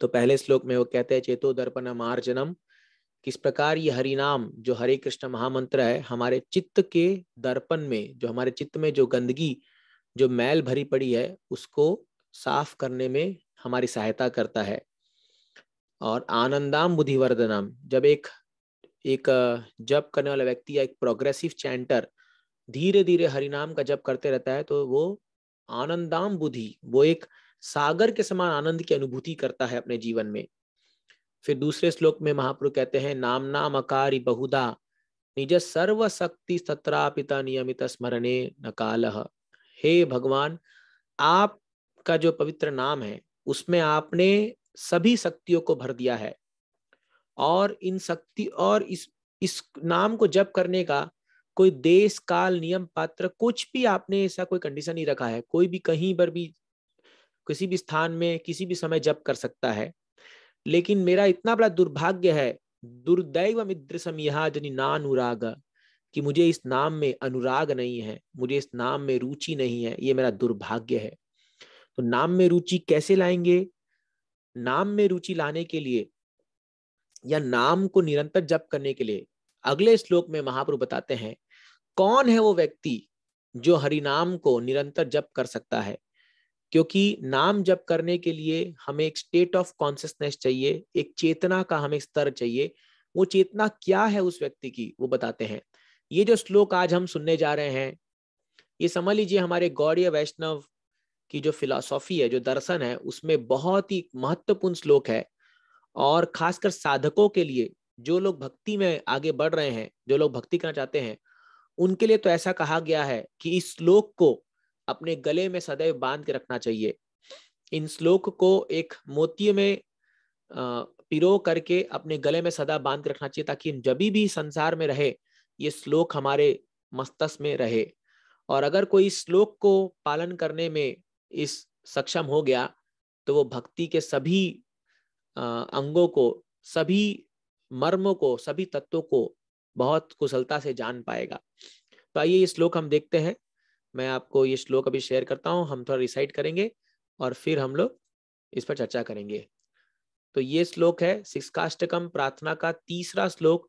तो पहले श्लोक में वो कहते हैं चेतो दर्पण मार्जनम किस प्रकार ये हरिनाम जो हरे कृष्ण महामंत्र है हमारे चित्त के दर्पण में जो हमारे चित्त में जो गंदगी जो मैल भरी पड़ी है उसको साफ करने में हमारी सहायता करता है और आनंदाम बुद्धिवर्धनम जब एक एक जप करने वाला व्यक्ति या एक प्रोग्रेसिव चैंटर धीरे धीरे हरिनाम का जप करते रहता है तो वो आनंदाम बुद्धि वो एक सागर के समान आनंद की अनुभूति करता है अपने जीवन में फिर दूसरे श्लोक में महाप्रभु कहते हैं नाम नाम अकारी बहुधा निज सर्वशक्ति सत्रापिता नियमित स्मरणे नकाल हे भगवान आप का जो पवित्र नाम है उसमें आपने सभी शक्तियों को भर दिया है और इन शक्ति और इस इस नाम को जप करने का कोई देश काल नियम पात्र कुछ भी आपने ऐसा कोई कंडीशन नहीं रखा है कोई भी कहीं पर भी किसी भी स्थान में किसी भी समय जप कर सकता है लेकिन मेरा इतना बड़ा दुर्भाग्य है दुर्दैव मित्र समिहा जनि नानुराग कि मुझे इस नाम में अनुराग नहीं है मुझे इस नाम में रुचि नहीं है ये मेरा दुर्भाग्य है तो नाम में रुचि कैसे लाएंगे नाम में रुचि लाने के लिए या नाम को निरंतर जप करने के लिए अगले श्लोक में महाप्रभु बताते हैं कौन है वो व्यक्ति जो हरि नाम को निरंतर जप कर सकता है क्योंकि नाम जप करने के लिए हमें एक स्टेट ऑफ कॉन्सियसनेस चाहिए एक चेतना का हमें स्तर चाहिए वो चेतना क्या है उस व्यक्ति की वो बताते हैं ये जो श्लोक आज हम सुनने जा रहे हैं ये समझ लीजिए हमारे गौरी वैष्णव की जो फिलॉसॉफी है जो दर्शन है उसमें बहुत ही महत्वपूर्ण श्लोक है और खासकर साधकों के लिए जो लोग भक्ति में आगे बढ़ रहे हैं जो लोग भक्ति करना चाहते हैं उनके लिए तो ऐसा कहा गया है कि इस श्लोक को अपने गले में सदैव बांध के रखना चाहिए इन श्लोक को एक मोती में पिरो करके अपने गले में सदा बांध के रखना चाहिए ताकि हम जब भी संसार में रहे ये श्लोक हमारे मस्तिष्क में रहे और अगर कोई श्लोक को पालन करने में इस सक्षम हो गया तो वो भक्ति के सभी अंगों को सभी मर्मों को सभी तत्वों को बहुत कुशलता से जान पाएगा तो आइए ये श्लोक हम देखते हैं मैं आपको ये श्लोक अभी शेयर करता हूँ हम थोड़ा रिसाइट करेंगे और फिर हम लोग इस पर चर्चा करेंगे तो ये श्लोक है शिक्षाष्टकम प्रार्थना का तीसरा श्लोक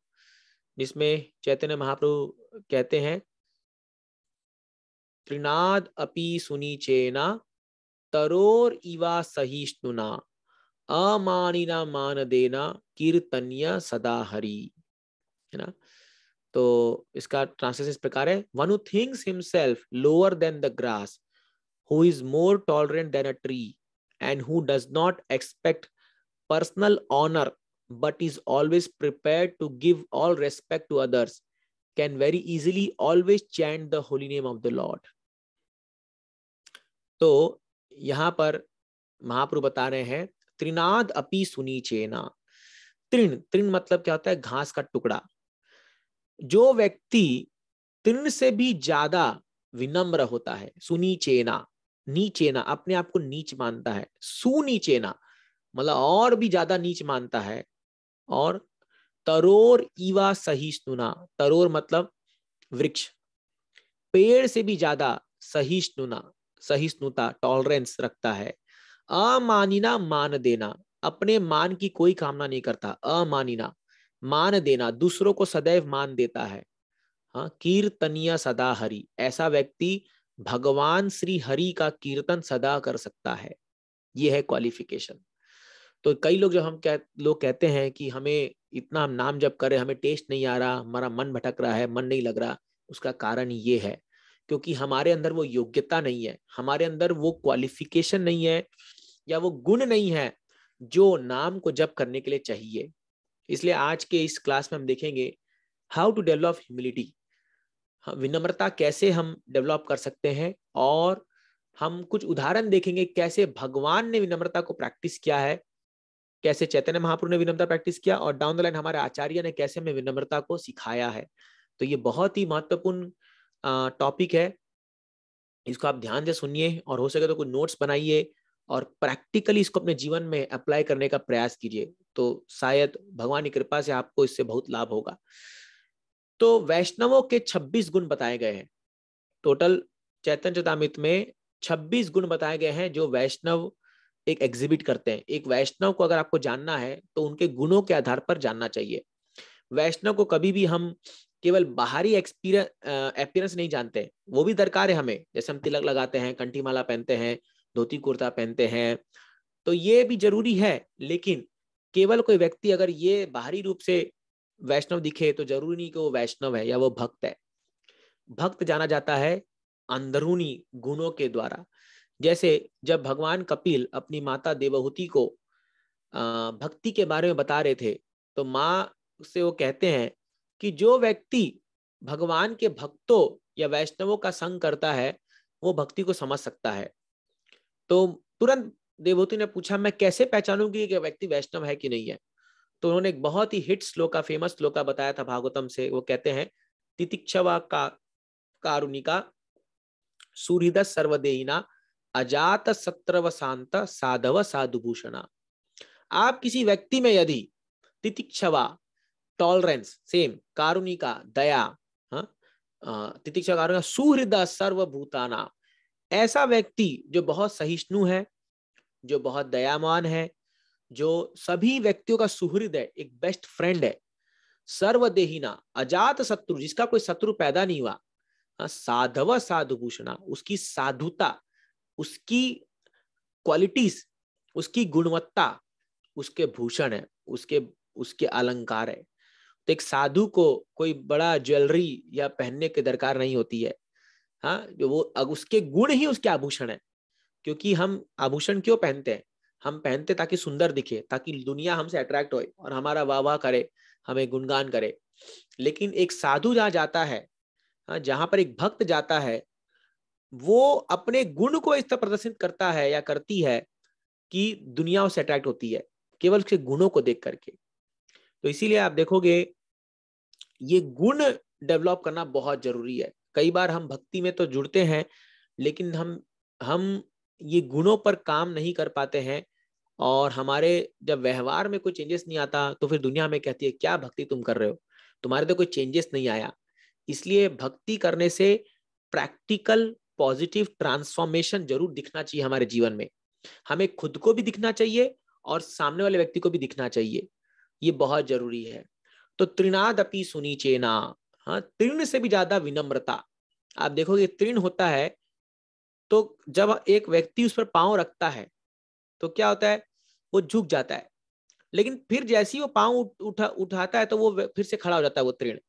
जिसमें चैतन्य महाप्रभु कहते हैं त्रिनाद अपि सुनिचेना तरोर इवा सहिष्णुना अमानिना मान देना कीर्तन्य सदा हरी है ना तो इसका ट्रांसलेशन इस प्रकार है one who thinks himself lower than the grass who is more tolerant than a tree and who does not expect personal honour but is always prepare to give all respect to others can very easily always chant the holy name of the Lord तो यहां पर महाप्रभु बता रहे हैं त्रिनाद अपी सुनी चेना त्रिन त्रिन मतलब क्या होता है घास का टुकड़ा जो व्यक्ति तीन से भी ज्यादा विनम्र होता है सुनीचेना नीचेना अपने आप को नीच मानता है सुनीचेना मतलब और भी ज्यादा नीच मानता है और तरोर इवा सही सुना तरोर मतलब वृक्ष पेड़ से भी ज्यादा सहिष्णुना सहिष्णुता टॉलरेंस रखता है अमानिना मान देना अपने मान की कोई कामना नहीं करता अमानिना मान देना दूसरों को सदैव मान देता है हाँ कीर्तनीय सदा हरि ऐसा व्यक्ति भगवान श्री हरि का कीर्तन सदा कर सकता है ये है क्वालिफिकेशन तो कई लोग जब हम कह लोग कहते हैं कि हमें इतना हम नाम जब करें हमें टेस्ट नहीं आ रहा हमारा मन भटक रहा है मन नहीं लग रहा उसका कारण ये है क्योंकि हमारे अंदर वो योग्यता नहीं है हमारे अंदर वो क्वालिफिकेशन नहीं है या वो गुण नहीं है जो नाम को जप करने के लिए चाहिए इसलिए आज के इस क्लास में हम देखेंगे हाउ टू डेवलप ह्यूमिलिटी विनम्रता कैसे हम डेवलप कर सकते हैं और हम कुछ उदाहरण देखेंगे कैसे भगवान ने विनम्रता को प्रैक्टिस किया है कैसे चैतन्य महापुरु ने विनम्रता प्रैक्टिस किया और डाउन द लाइन हमारे आचार्य ने कैसे हमें विनम्रता को सिखाया है तो ये बहुत ही महत्वपूर्ण टॉपिक है इसको आप ध्यान से सुनिए और हो सके तो कुछ नोट्स बनाइए और प्रैक्टिकली इसको अपने जीवन में अप्लाई करने का प्रयास कीजिए तो शायद भगवान की कृपा से आपको इससे बहुत लाभ होगा तो वैष्णवों के 26 गुण बताए गए हैं टोटल चैतन्य चतामित में 26 गुण बताए गए हैं जो वैष्णव एक एग्जिबिट करते हैं एक वैष्णव को अगर आपको जानना है तो उनके गुणों के आधार पर जानना चाहिए वैष्णव को कभी भी हम केवल बाहरी एक्सपीरियंस नहीं जानते वो भी दरकार है हमें जैसे हम तिलक लगाते हैं कंठी माला पहनते हैं धोती कुर्ता पहनते हैं तो ये भी जरूरी है लेकिन केवल कोई व्यक्ति अगर ये बाहरी रूप से वैष्णव दिखे तो जरूरी नहीं कि वो वैष्णव है या वो भक्त है भक्त जाना जाता है अंदरूनी गुणों के द्वारा जैसे जब भगवान कपिल अपनी माता देवहूति को भक्ति के बारे में बता रहे थे तो माँ से वो कहते हैं कि जो व्यक्ति भगवान के भक्तों या वैष्णवों का संग करता है वो भक्ति को समझ सकता है तो तुरंत देवभूति ने पूछा मैं कैसे पहचानूंगी कि व्यक्ति वैष्णव है कि नहीं है तो उन्होंने एक बहुत ही हिट श्लोका फेमस श्लोका बताया था भागवतम से वो कहते हैं तितिक्षवा का कारुणिका सूर्यद सर्वदेना अजात सत्रव शांत साधव साधुभूषणा आप किसी व्यक्ति में यदि तितिक्षवा टॉलरेंस सेम कारुणिका दया हाँ, तितिक्षा कारुणिका सुहृदा सर्वभूताना ऐसा व्यक्ति जो बहुत सहिष्णु है जो बहुत दयामान है जो सभी व्यक्तियों का सुहृद है एक बेस्ट फ्रेंड है सर्वदेहिना अजात शत्रु जिसका कोई शत्रु पैदा नहीं हुआ हाँ साधव साधुभूषणा उसकी साधुता उसकी क्वालिटीज उसकी गुणवत्ता उसके भूषण है उसके उसके अलंकार है तो एक साधु को कोई बड़ा ज्वेलरी या पहनने की दरकार नहीं होती है हाँ जो वो उसके गुण ही उसके आभूषण है क्योंकि हम आभूषण क्यों पहनते हैं हम पहनते ताकि सुंदर दिखे ताकि दुनिया हमसे अट्रैक्ट हो और हमारा वाह वाह करे हमें गुणगान करे लेकिन एक साधु जहाँ जाता है हाँ, जहां पर एक भक्त जाता है वो अपने गुण को इस तरह प्रदर्शित करता है या करती है कि दुनिया उससे अट्रैक्ट होती है केवल उसके गुणों को देख करके तो इसीलिए आप देखोगे ये गुण डेवलप करना बहुत जरूरी है कई बार हम भक्ति में तो जुड़ते हैं लेकिन हम हम ये गुणों पर काम नहीं कर पाते हैं और हमारे जब व्यवहार में कोई चेंजेस नहीं आता तो फिर दुनिया में कहती है क्या भक्ति तुम कर रहे हो तुम्हारे तो कोई चेंजेस नहीं आया इसलिए भक्ति करने से प्रैक्टिकल पॉजिटिव ट्रांसफॉर्मेशन जरूर दिखना चाहिए हमारे जीवन में हमें खुद को भी दिखना चाहिए और सामने वाले व्यक्ति को भी दिखना चाहिए ये बहुत जरूरी है तो त्रिनाद अपनी सुनी चेना हाँ तीर्ण से भी ज्यादा विनम्रता आप देखोगे तीर्ण होता है तो जब एक व्यक्ति उस पर पाँव रखता है तो क्या होता है वो झुक जाता है लेकिन फिर जैसे ही वो पाँव उठा उठाता है तो वो फिर से खड़ा हो जाता है वो तीर्ण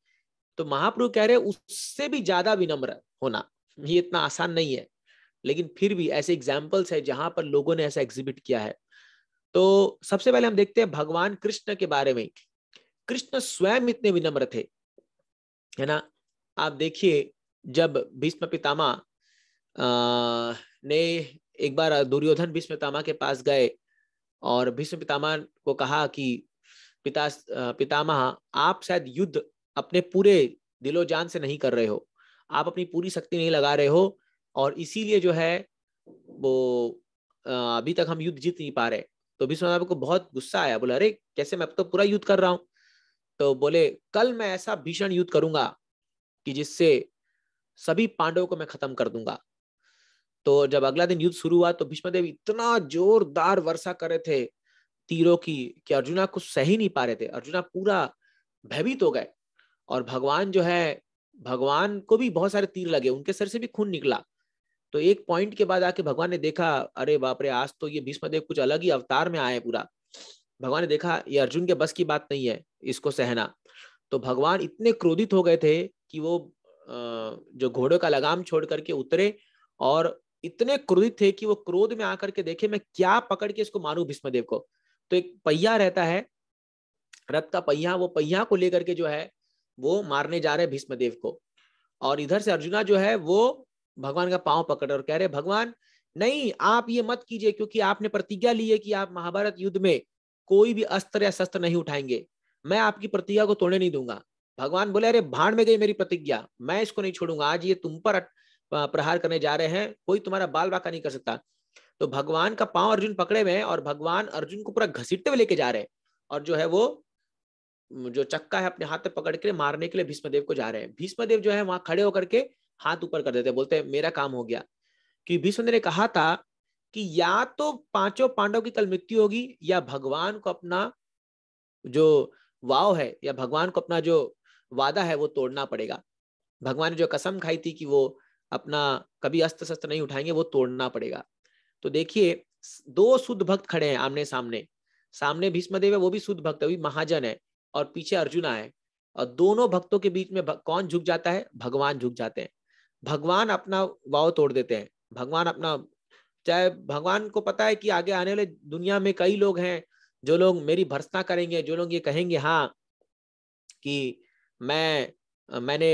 तो महाप्रभु कह रहे उससे भी ज्यादा विनम्र होना ये इतना आसान नहीं है लेकिन फिर भी ऐसे एग्जाम्पल्स है जहां पर लोगों ने ऐसा एग्जिबिट किया है तो सबसे पहले हम देखते हैं भगवान कृष्ण के बारे में कृष्ण स्वयं इतने विनम्र थे है ना आप देखिए जब भीष्म पितामा ने एक बार दुर्योधन भीष्म पितामा के पास गए और भीष्म पितामा को कहा कि पिता पितामह आप शायद युद्ध अपने पूरे दिलो जान से नहीं कर रहे हो आप अपनी पूरी शक्ति नहीं लगा रहे हो और इसीलिए जो है वो अभी तक हम युद्ध जीत नहीं पा रहे तो भीष्म को बहुत गुस्सा आया बोला अरे कैसे मैं तो पूरा युद्ध कर रहा हूँ तो बोले कल मैं ऐसा भीषण युद्ध करूंगा कि जिससे सभी पांडवों को मैं खत्म कर दूंगा तो जब अगला दिन युद्ध शुरू हुआ तो भीष्मदेव इतना जोरदार वर्षा कर रहे थे तीरों की कि अर्जुना कुछ सह ही नहीं पा रहे थे अर्जुना पूरा भयभीत हो गए और भगवान जो है भगवान को भी बहुत सारे तीर लगे उनके सर से भी खून निकला तो एक पॉइंट के बाद आके भगवान ने देखा अरे बाप रे आज तो ये भीष्मदेव कुछ अलग ही अवतार में आए पूरा भगवान ने देखा ये अर्जुन के बस की बात नहीं है इसको सहना तो भगवान इतने क्रोधित हो गए थे कि वो जो घोड़ों का लगाम छोड़ करके उतरे और इतने क्रोधित थे कि वो क्रोध में आकर के देखे मैं क्या पकड़ के इसको मारू भीष्मदेव को तो एक पहिया रहता है रथ का पहिया वो पहिया को लेकर के जो है वो मारने जा रहे भीष्मदेव को और इधर से अर्जुना जो है वो भगवान का पांव पकड़ और कह रहे भगवान नहीं आप ये मत कीजिए क्योंकि आपने प्रतिज्ञा ली है कि आप महाभारत युद्ध में कोई भी अस्त्र या शस्त्र नहीं उठाएंगे मैं आपकी प्रतिज्ञा को तोड़ने नहीं दूंगा भगवान बोले अरे भाड़ में गई मेरी प्रतिज्ञा मैं इसको नहीं छोड़ूंगा आज ये तुम पर प्रहार करने जा रहे हैं कोई तुम्हारा बाल बाका नहीं कर सकता तो भगवान का पांव अर्जुन पकड़े हुए हैं और भगवान अर्जुन को पूरा घसीटते हुए लेके जा रहे हैं और जो है वो जो चक्का है अपने हाथ पे पकड़ के मारने के लिए भीष्मदेव को जा रहे हैं भीष्मदेव जो है वहां खड़े होकर के हाथ ऊपर कर देते हैं बोलते हैं मेरा काम हो गया कि भीष्मदेव ने कहा था कि या तो पांचों पांडव की कल मृत्यु होगी या भगवान को अपना जो वाव है या भगवान को अपना जो वादा है वो तोड़ना पड़ेगा भगवान ने जो कसम खाई थी कि वो अपना कभी अस्त्र शस्त्र नहीं उठाएंगे वो तोड़ना पड़ेगा तो देखिए दो शुद्ध भक्त खड़े हैं आमने सामने सामने देव है वो भी शुद्ध भक्त अभी महाजन है और पीछे अर्जुना है और दोनों भक्तों के बीच में कौन झुक जाता है भगवान झुक जाते हैं भगवान अपना वाव तोड़ देते हैं भगवान अपना चाहे भगवान को पता है कि आगे आने वाले दुनिया में कई लोग हैं जो लोग मेरी भर्सना करेंगे जो लोग ये कहेंगे हाँ कि मैं मैंने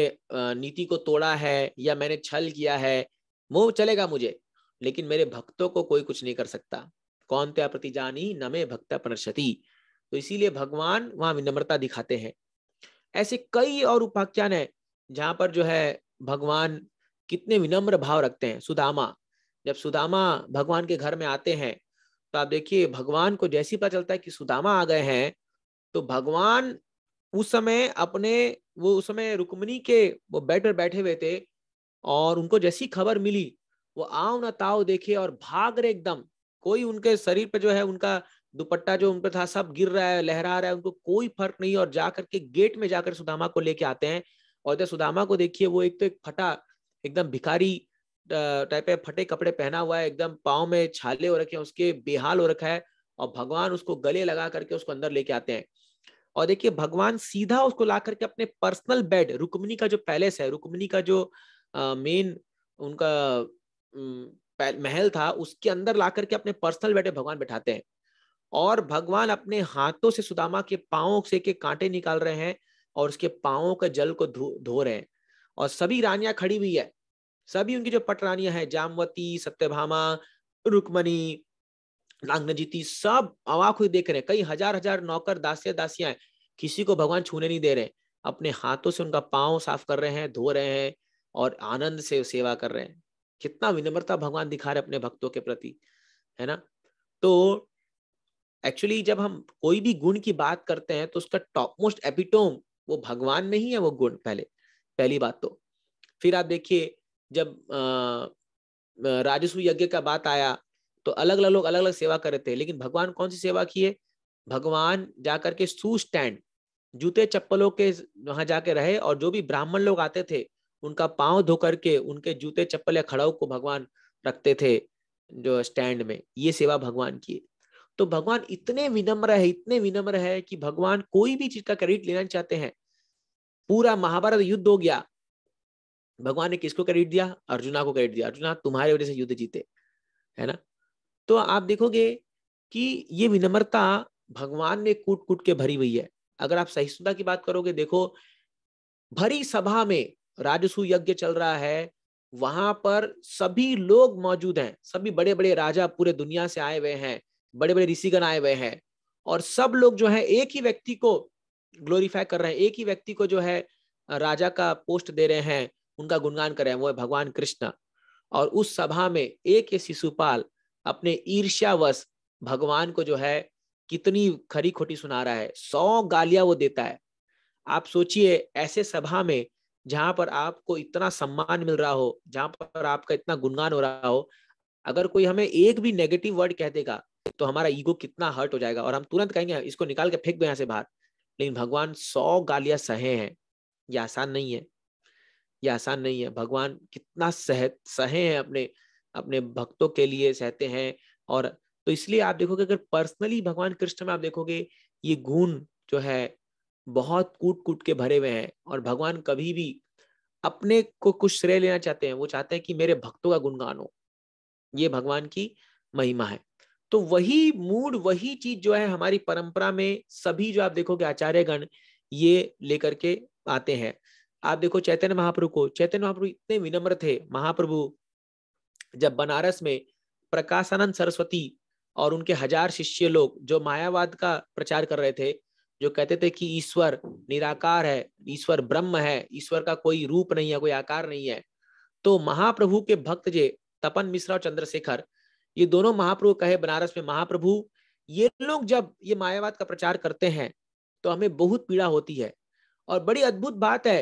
नीति को तोड़ा है या मैंने छल किया है वो चलेगा मुझे लेकिन मेरे भक्तों को कोई कुछ नहीं कर सकता कौन त्या प्रति जानी नमे भक्त प्रशति तो इसीलिए भगवान वहां विनम्रता दिखाते हैं ऐसे कई और उपाख्यान है जहां पर जो है भगवान कितने विनम्र भाव रखते हैं सुदामा जब सुदामा भगवान के घर में आते हैं तो आप देखिए भगवान को जैसी पता चलता है कि सुदामा आ गए हैं तो भगवान उस समय अपने वो उस समय रुक्मणी के वो बेड पर बैठे हुए थे और उनको जैसी खबर मिली वो आओ ना ताओ देखे और भाग रहे एकदम कोई उनके शरीर पे जो है उनका दुपट्टा जो उन पर था सब गिर रहा है लहरा रहा है उनको कोई फर्क नहीं और जा करके गेट में जाकर सुदामा को लेके आते हैं और जब सुदामा को देखिए वो एक तो एक फटा एकदम भिखारी टाइप है फटे कपड़े पहना हुआ है एकदम पाँव में छाले हो रखे हैं उसके बेहाल हो रखा है और भगवान उसको गले लगा करके उसको अंदर लेके आते हैं और देखिए भगवान सीधा उसको ला करके अपने पर्सनल बेड रुक्मणी का जो पैलेस है रुक्मणी का जो मेन उनका महल था उसके अंदर ला करके अपने पर्सनल बेड भगवान बैठाते हैं और भगवान अपने हाथों से सुदामा के पाओ से के कांटे निकाल रहे हैं और उसके पाओ का जल को धो रहे हैं और सभी रानियां खड़ी हुई है सभी उनकी जो पटरानियां हैं जामवती सत्यभामा रुक्मणी नागनजीती सब अवाक हुई देख रहे हैं कई हजार हजार नौकर दासिया दासियां हैं किसी को भगवान छूने नहीं दे रहे अपने हाथों से उनका पांव साफ कर रहे हैं धो रहे हैं और आनंद से सेवा कर रहे हैं कितना विनम्रता भगवान दिखा रहे अपने भक्तों के प्रति है ना तो एक्चुअली जब हम कोई भी गुण की बात करते हैं तो उसका टॉप मोस्ट एपिटोम वो भगवान में ही है वो गुण पहले पहली बात तो फिर आप देखिए जब राजस्व यज्ञ का बात आया तो अलग अलग लोग अलग अलग सेवा कर रहे थे लेकिन भगवान कौन सी सेवा किए भगवान जाकर के सू स्टैंड जूते चप्पलों के वहां जाके रहे और जो भी ब्राह्मण लोग आते थे उनका पांव धो करके उनके जूते चप्पल या खड़ाऊ को भगवान रखते थे जो स्टैंड में ये सेवा भगवान की तो भगवान इतने विनम्र है इतने विनम्र है कि भगवान कोई भी चीज का क्रेडिट लेना चाहते हैं पूरा महाभारत युद्ध हो गया भगवान ने किसको क्रेडिट दिया अर्जुना को क्रेडिट दिया अर्जुना तुम्हारी वजह से युद्ध जीते है ना तो आप देखोगे कि ये विनम्रता भगवान में कूट कूट के भरी हुई है अगर आप सहिष्णुता की बात करोगे देखो भरी सभा में राजसु यज्ञ चल रहा है वहां पर सभी लोग मौजूद हैं सभी बड़े बड़े राजा पूरे दुनिया से आए हुए हैं बड़े बड़े ऋषिगण आए हुए हैं और सब लोग जो है एक ही व्यक्ति को ग्लोरीफाई कर रहे हैं एक ही व्यक्ति को जो है राजा का पोस्ट दे रहे हैं उनका गुणगान कर रहे हैं वो है भगवान कृष्ण और उस सभा में एक शिशुपाल अपने ईर्ष्यावश भगवान को जो है कितनी खरी खोटी सुना रहा है सौ गालियां वो देता है आप सोचिए ऐसे सभा में जहां पर आपको इतना सम्मान मिल रहा हो जहां पर आपका इतना गुणगान हो रहा हो अगर कोई हमें एक भी नेगेटिव वर्ड कह देगा तो हमारा ईगो कितना हर्ट हो जाएगा और हम तुरंत कहेंगे हाँ, इसको निकाल के फेंक दो यहाँ से बाहर लेकिन भगवान सौ गालियां सहे हैं यह आसान नहीं है यह आसान नहीं है भगवान कितना सह सहे हैं अपने अपने भक्तों के लिए सहते हैं और तो इसलिए आप देखोगे अगर पर्सनली भगवान कृष्ण में आप देखोगे ये गुण जो है बहुत कूट कूट के भरे हुए हैं और भगवान कभी भी अपने को कुछ श्रेय लेना चाहते हैं वो चाहते हैं कि मेरे भक्तों का गुणगान हो ये भगवान की महिमा है तो वही मूड वही चीज जो है हमारी परंपरा में सभी जो आप देखोगे आचार्य गण ये लेकर के आते हैं आप देखो चैतन्य महाप्रभु को चैतन्य महाप्रभु इतने विनम्र थे महाप्रभु जब बनारस में प्रकाशानंद सरस्वती और उनके हजार शिष्य लोग जो मायावाद का प्रचार कर रहे थे जो कहते थे कि ईश्वर निराकार है ईश्वर ब्रह्म है ईश्वर का कोई रूप नहीं है कोई आकार नहीं है तो महाप्रभु के भक्त जे तपन मिश्रा और चंद्रशेखर ये दोनों महाप्रभु कहे बनारस में महाप्रभु ये लोग जब ये मायावाद का प्रचार करते हैं तो हमें बहुत पीड़ा होती है और बड़ी अद्भुत बात है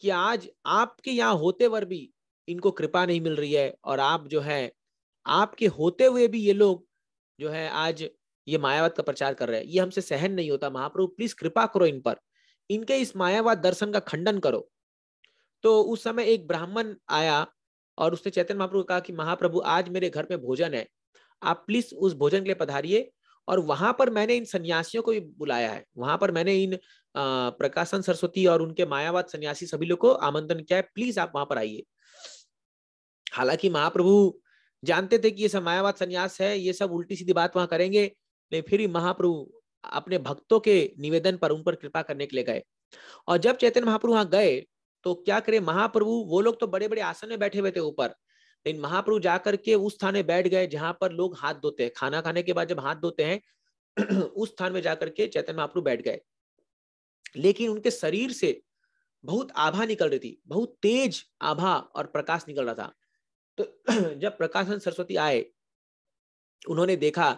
कि आज आपके यहाँ होते वर भी इनको कृपा नहीं मिल रही है और आप जो है आपके होते हुए भी ये लोग जो है आज ये मायावाद का प्रचार कर रहे हैं ये हमसे सहन नहीं होता महाप्रभु प्लीज कृपा करो इन पर इनके इस मायावाद दर्शन का खंडन करो तो उस समय एक ब्राह्मण आया और उसने चैतन्य महाप्रभु कहा कि महाप्रभु आज मेरे घर में भोजन है आप प्लीज उस भोजन के लिए पधारिये और वहां पर मैंने इन सन्यासियों को भी बुलाया है वहां पर मैंने इन प्रकाशन सरस्वती और उनके मायावाद सन्यासी सभी लोग को आमंत्रण किया है प्लीज आप वहां पर आइए हालांकि महाप्रभु जानते थे कि ये सब मायावाद संन्यास है ये सब उल्टी सीधी बात वहां करेंगे लेकिन फिर भी महाप्रभु अपने भक्तों के निवेदन पर उन पर कृपा करने के लिए गए और जब चैतन्य महाप्रभु वहां गए तो क्या करे महाप्रभु वो लोग तो बड़े बड़े आसन में बैठे हुए थे ऊपर लेकिन महाप्रभु जाकर के उस स्थान में बैठ गए जहां पर लोग हाथ धोते हैं खाना खाने के बाद जब हाथ धोते हैं उस स्थान में जाकर के चैतन्य महाप्रभु बैठ गए लेकिन उनके शरीर से बहुत आभा निकल रही थी बहुत तेज आभा और प्रकाश निकल रहा था तो जब प्रकाशन सरस्वती आए उन्होंने देखा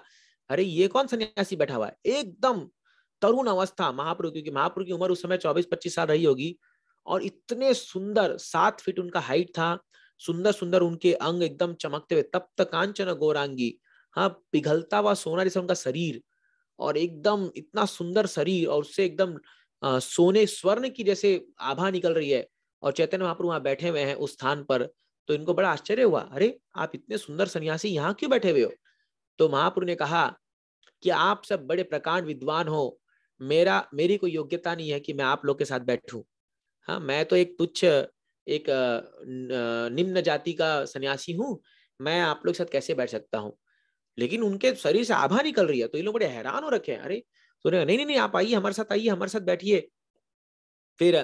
अरे ये कौन सन्यासी बैठा हुआ है एकदम तरुण अवस्था महाप्रभु क्योंकि महाप्रभु की उम्र उस समय चौबीस पच्चीस साल रही होगी और इतने सुंदर सात फीट उनका हाइट था सुंदर सुंदर उनके अंग एकदम चमकते हुए तप्त कांचन गौरांगी हाँ पिघलता हुआ सोना जैसे उनका शरीर और एकदम इतना सुंदर शरीर और उससे एकदम सोने स्वर्ण की जैसे आभा निकल रही है और चैतन्य महाप्रभु वहां बैठे हुए हैं उस स्थान पर तो इनको बड़ा आश्चर्य हुआ अरे आप इतने सुंदर सन्यासी यहाँ क्यों बैठे हुए हो तो महापुरु ने कहा कि आप सब बड़े प्रकांड विद्वान हो मेरा मेरी कोई योग्यता नहीं है कि मैं आप लोग के साथ बैठूं हाँ मैं तो एक तुच्छ एक निम्न जाति का सन्यासी हूँ मैं आप लोग के साथ कैसे बैठ सकता हूँ लेकिन उनके शरीर से आभा निकल रही है तो ये लोग बड़े हैरान हो रखे हैं अरे तो नहीं नहीं नहीं आप आइए हमारे साथ आइए हमारे साथ बैठिए फिर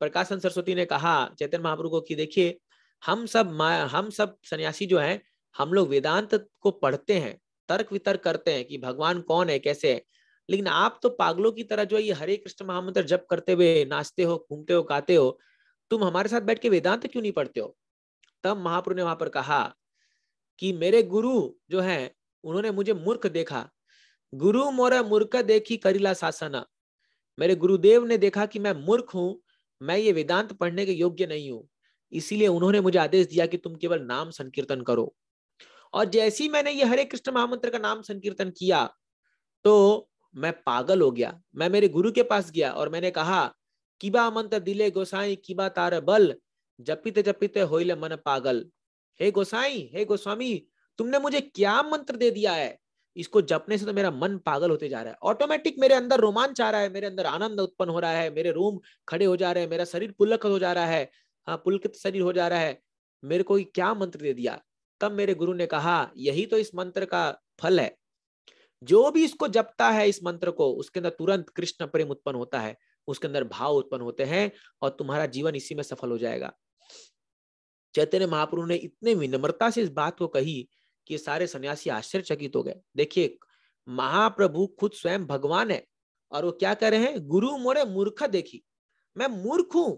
प्रकाशन सरस्वती ने कहा चैतन्य महाप्रु को कि देखिए हम सब हम सब सन्यासी जो है हम लोग वेदांत को पढ़ते हैं तर्क वितर्क करते हैं कि भगवान कौन है कैसे है लेकिन आप तो पागलों की तरह जो है ये हरे कृष्ण महामंत्र जप करते हुए नाचते हो घूमते हो गाते हो तुम हमारे साथ बैठ के वेदांत क्यों नहीं पढ़ते हो तब महाप्रभु ने वहां पर कहा कि मेरे गुरु जो है उन्होंने मुझे मूर्ख देखा गुरु मोरा मूर्ख देखी करीला शासन मेरे गुरुदेव ने देखा कि मैं मूर्ख हूं मैं ये वेदांत पढ़ने के योग्य नहीं हूँ इसीलिए उन्होंने मुझे आदेश दिया कि तुम केवल नाम संकीर्तन करो और जैसे ही मैंने ये हरे कृष्ण महामंत्र का नाम संकीर्तन किया तो मैं पागल हो गया मैं मेरे गुरु के पास गया और मैंने कहा किबा मंत्र दिले गोसाई किबा तार बल जपिते जपिते होइले मन पागल हे गोसाई हे गोस्वामी तुमने मुझे क्या मंत्र दे दिया है इसको जपने से तो मेरा मन पागल होते जा रहा है ऑटोमेटिक मेरे अंदर रोमांच आ रहा है मेरे अंदर आनंद उत्पन्न हो रहा है मेरे रूम खड़े हो जा रहे हैं मेरा शरीर पुलक हो जा रहा है हाँ पुलकित तो शरीर हो जा रहा है मेरे को क्या मंत्र दे दिया तब मेरे गुरु ने कहा यही तो इस मंत्र का फल है जो भी इसको जपता है इस मंत्र को उसके अंदर तुरंत कृष्ण प्रेम उत्पन्न होता है उसके अंदर भाव उत्पन्न होते हैं और तुम्हारा जीवन इसी में सफल हो जाएगा चैतन्य महाप्रभु ने इतने विनम्रता से इस बात को कही कि सारे सन्यासी आश्चर्यचकित हो गए देखिए महाप्रभु खुद स्वयं भगवान है और वो क्या कह रहे हैं गुरु मोरे मूर्ख देखी मैं मूर्ख हूं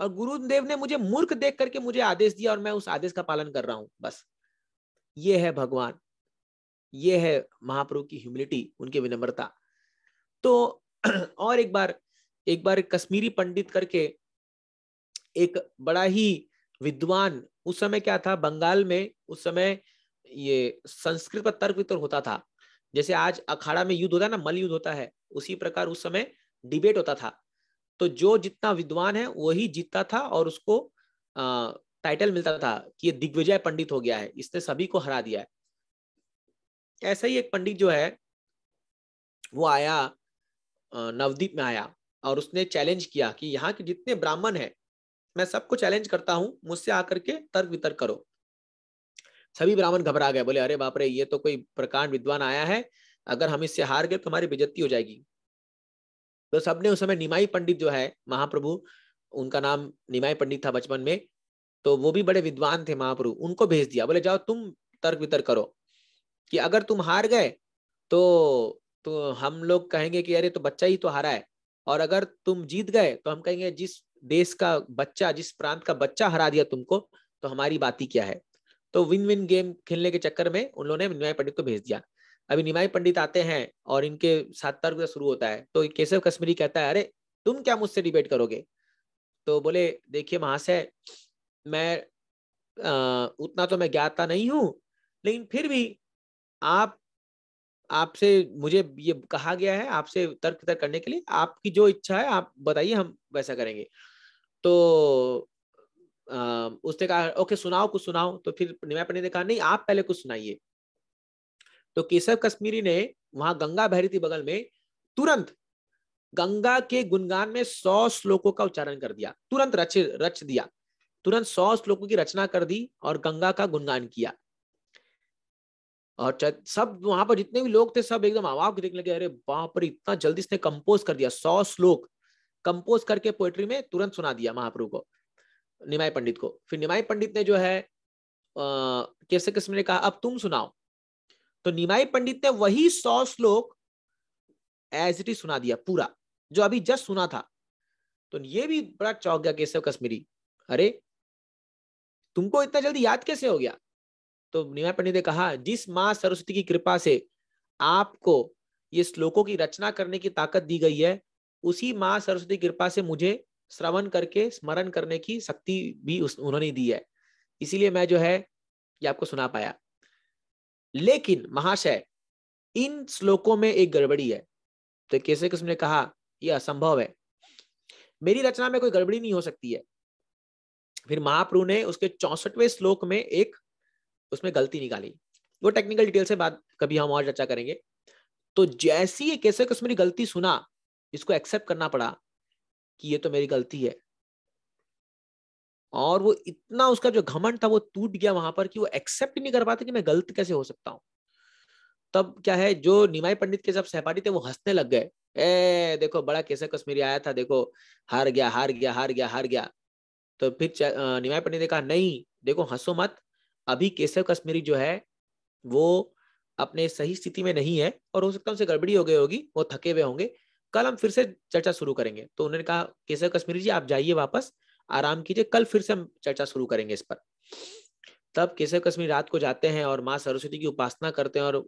और गुरुदेव ने मुझे मूर्ख देख करके मुझे आदेश दिया और मैं उस आदेश का पालन कर रहा हूं बस ये है भगवान ये है महाप्रभु की ह्यूमिलिटी उनकी विनम्रता तो और एक बार एक बार कश्मीरी पंडित करके एक बड़ा ही विद्वान उस समय क्या था बंगाल में उस समय ये संस्कृत पर तर्क वितर्क होता था जैसे आज अखाड़ा में युद्ध होता है ना मल युद्ध होता है उसी प्रकार उस समय डिबेट होता था तो जो जितना विद्वान है वही जीतता था और उसको टाइटल मिलता था कि ये दिग्विजय पंडित हो गया है इसने सभी को हरा दिया है ऐसा ही एक पंडित जो है वो आया नवदीप में आया और उसने चैलेंज किया कि यहाँ के जितने ब्राह्मण हैं मैं सबको चैलेंज करता हूँ मुझसे आकर के तर्क वितर्क करो सभी ब्राह्मण घबरा गए बोले अरे बाप रे ये तो कोई प्रकांड विद्वान आया है अगर हम इससे हार गए तो हमारी बेजती हो जाएगी तो सबने उस समय निमाई पंडित जो है महाप्रभु उनका नाम निमाई पंडित था बचपन में तो वो भी बड़े विद्वान थे महाप्रभु उनको भेज दिया बोले जाओ तुम तर्क वितर्क करो कि अगर तुम हार गए तो तो हम लोग कहेंगे कि अरे तो बच्चा ही तो हारा है और अगर तुम जीत गए तो हम कहेंगे जिस देश का बच्चा जिस प्रांत का बच्चा हरा दिया तुमको तो हमारी बात ही क्या है तो विन विन गेम खेलने के चक्कर में उन्होंने विनय पंडित को भेज दिया अभी निमाई पंडित आते हैं और इनके साथ तर्क शुरू होता है तो केशव कश्मीरी कहता है अरे तुम क्या मुझसे डिबेट करोगे तो बोले देखिए महाशय मैं आ, उतना तो मैं ज्ञाता नहीं हूँ लेकिन फिर भी आप आपसे मुझे ये कहा गया है आपसे तर्क तर्क करने के लिए आपकी जो इच्छा है आप बताइए हम वैसा करेंगे तो आ, उसने कहा ओके सुनाओ कुछ सुनाओ तो फिर निमय पंडित ने कहा नहीं आप पहले कुछ सुनाइए तो केशव कश्मीरी ने वहां गंगा भैरी थी बगल में तुरंत गंगा के गुणगान में सौ श्लोकों का उच्चारण कर दिया तुरंत रच रच दिया तुरंत सौ श्लोकों की रचना कर दी और गंगा का गुणगान किया और सब वहां पर जितने भी लोग थे सब एकदम आवाज देखने लगे अरे बाप रे इतना जल्दी इसने कंपोज कर दिया सौ श्लोक कंपोज करके पोएट्री में तुरंत सुना दिया महाप्रभु को निमाई पंडित को फिर निमाय पंडित ने जो है अः कैसे किस्म ने कहा अब तुम सुनाओ तो निमाई पंडित ने वही सौ श्लोक एज इट इज सुना दिया पूरा जो अभी जस्ट सुना था तो ये भी बड़ा चौक गया केशव कश्मीरी अरे तुमको इतना जल्दी याद कैसे हो गया तो निमाई पंडित ने कहा जिस माँ सरस्वती की कृपा से आपको ये श्लोकों की रचना करने की ताकत दी गई है उसी माँ सरस्वती कृपा से मुझे श्रवण करके स्मरण करने की शक्ति भी उस उन्होंने दी है इसीलिए मैं जो है ये आपको सुना पाया लेकिन महाशय इन श्लोकों में एक गड़बड़ी है तो कैसे किसने ने कहा यह असंभव है मेरी रचना में कोई गड़बड़ी नहीं हो सकती है फिर महाप्रभु ने उसके चौसठवें श्लोक में एक उसमें गलती निकाली वो टेक्निकल डिटेल से बात कभी हम और चर्चा करेंगे तो जैसी ये कैसे कृष्ण मेरी गलती सुना इसको एक्सेप्ट करना पड़ा कि ये तो मेरी गलती है और वो इतना उसका जो घमंड था वो टूट गया वहां पर कि वो एक्सेप्ट नहीं कर पाते कि मैं गलत कैसे हो सकता हूँ तब क्या है जो निमाई पंडित के सब सहपाठी थे वो हंसने लग गए ए देखो बड़ा कैसा कश्मीरी आया था देखो हार गया हार गया हार गया हार गया तो फिर निमाय पंडित ने कहा नहीं देखो हंसो मत अभी केशव कश्मीरी जो है वो अपने सही स्थिति में नहीं है और हो सकता है उनसे गड़बड़ी हो गई होगी वो थके हुए होंगे कल हम फिर से चर्चा शुरू करेंगे तो उन्होंने कहा केशव कश्मीरी जी आप जाइए वापस आराम कीजिए कल फिर से हम चर्चा शुरू करेंगे इस पर तब केशव कश्मीर रात को जाते हैं और माँ सरस्वती की उपासना करते हैं और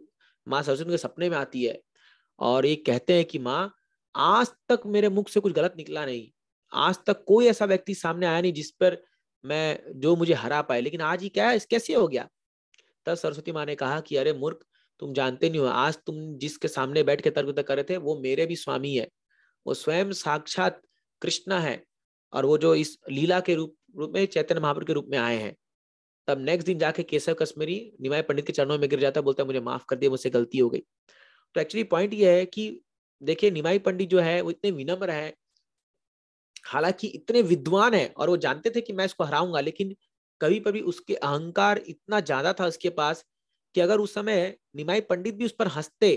माँ सरस्वती के सपने में आती है और ये कहते हैं कि माँ आज तक मेरे मुख से कुछ गलत निकला नहीं आज तक कोई ऐसा व्यक्ति सामने आया नहीं जिस पर मैं जो मुझे हरा पाए लेकिन आज ही क्या है कैसे हो गया तब सरस्वती माँ ने कहा कि अरे मूर्ख तुम जानते नहीं हो आज तुम जिसके सामने बैठ के तर्क कर रहे थे वो मेरे भी स्वामी है वो स्वयं साक्षात कृष्णा है और वो जो इस लीला के रूप रूप में चैतन्य महापुर के रूप में आए हैं तब नेक्स्ट दिन जाके केशव कश्मीरी निमाय पंडित के चरणों में गिर जाता है बोलता है मुझे माफ कर दिया मुझसे गलती हो गई तो एक्चुअली पॉइंट ये है कि देखिए निमाई पंडित जो है वो इतने विनम्र है हालांकि इतने विद्वान है और वो जानते थे कि मैं इसको हराऊंगा लेकिन कभी कभी उसके अहंकार इतना ज्यादा था उसके पास कि अगर उस समय निमाई पंडित भी उस पर हंसते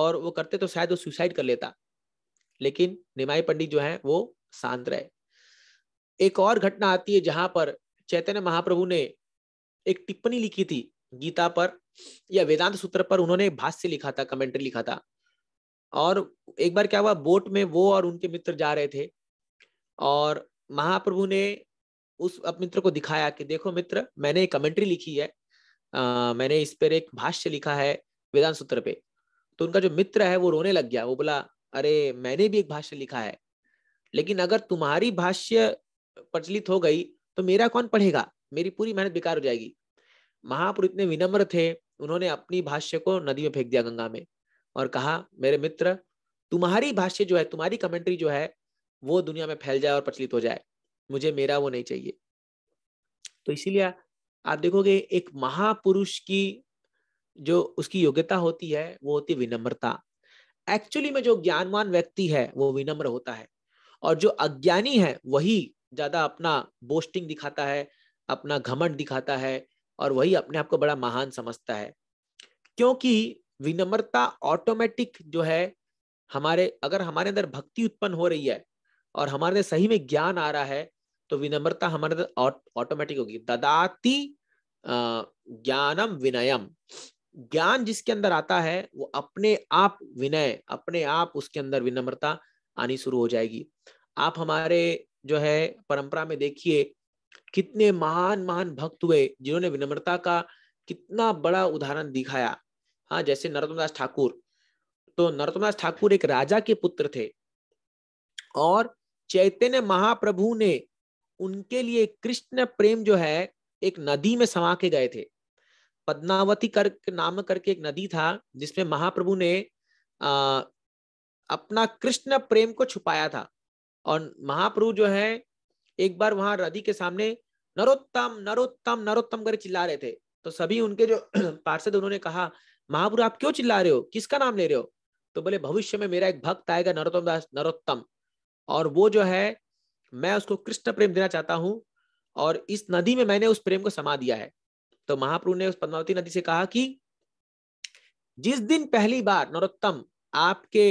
और वो करते तो शायद वो सुसाइड कर लेता लेकिन निमाई पंडित जो है वो शांत रहे एक और घटना आती है जहां पर चैतन्य महाप्रभु ने एक टिप्पणी लिखी थी गीता पर या वेदांत सूत्र पर उन्होंने भाष्य लिखा था कमेंट्री लिखा था और एक बार क्या हुआ बोट में वो और उनके मित्र जा रहे थे और महाप्रभु ने उस मित्र को दिखाया कि देखो मित्र मैंने एक कमेंट्री लिखी है आ, मैंने इस पर एक भाष्य लिखा है वेदांत सूत्र पे तो उनका जो मित्र है वो रोने लग गया वो बोला अरे मैंने भी एक भाष्य लिखा है लेकिन अगर तुम्हारी भाष्य प्रचलित हो गई तो मेरा कौन पढ़ेगा मेरी पूरी मेहनत बेकार हो जाएगी महापुरुष इतने विनम्र थे उन्होंने अपनी भाष्य को नदी में फेंक दिया गंगा में और कहा मेरे मित्र तुम्हारी भाष्य जो है तुम्हारी कमेंट्री जो है वो दुनिया में फैल जाए और प्रचलित हो जाए मुझे मेरा वो नहीं चाहिए तो इसीलिए आप देखोगे एक महापुरुष की जो उसकी योग्यता होती है वो होती है विनम्रता एक्चुअली में जो ज्ञानवान व्यक्ति है वो विनम्र होता है और जो अज्ञानी है वही ज़्यादा अपना बोस्टिंग दिखाता है अपना घमंड दिखाता है और वही अपने आप को बड़ा महान समझता है क्योंकि विनम्रता ऑटोमेटिक जो है हमारे अगर हमारे अंदर भक्ति उत्पन्न हो रही है और हमारे अंदर सही में ज्ञान आ रहा है तो विनम्रता हमारे अंदर ऑटोमेटिक होगी ददाती ज्ञानम विनयम ज्ञान जिसके अंदर आता है वो अपने आप विनय अपने आप उसके अंदर विनम्रता आनी शुरू हो जाएगी आप हमारे जो है परंपरा में देखिए कितने महान महान भक्त हुए जिन्होंने विनम्रता का कितना बड़ा उदाहरण दिखाया हाँ जैसे नरोत्तमदास ठाकुर तो नरोत्तमदास ठाकुर एक राजा के पुत्र थे और चैतन्य महाप्रभु ने उनके लिए कृष्ण प्रेम जो है एक नदी में समा के गए थे पद्मावती कर नाम करके एक नदी था जिसमें महाप्रभु ने आ, अपना कृष्ण प्रेम को छुपाया था और महाप्रभु जो है एक बार वहां रदी के सामने नरोत्तम नरोत्तम नरोत्तम कर चिल्ला रहे थे तो सभी उनके जो पार्षद उन्होंने कहा महाप्रभु आप क्यों चिल्ला रहे हो किसका नाम ले रहे हो तो बोले भविष्य में मेरा एक भक्त आएगा नरोत्तम दास नरोत्तम और वो जो है मैं उसको कृष्ण प्रेम देना चाहता हूँ और इस नदी में मैंने उस प्रेम को समा दिया है तो महाप्रभु ने उस पद्मावती नदी से कहा कि जिस दिन पहली बार नरोत्तम आपके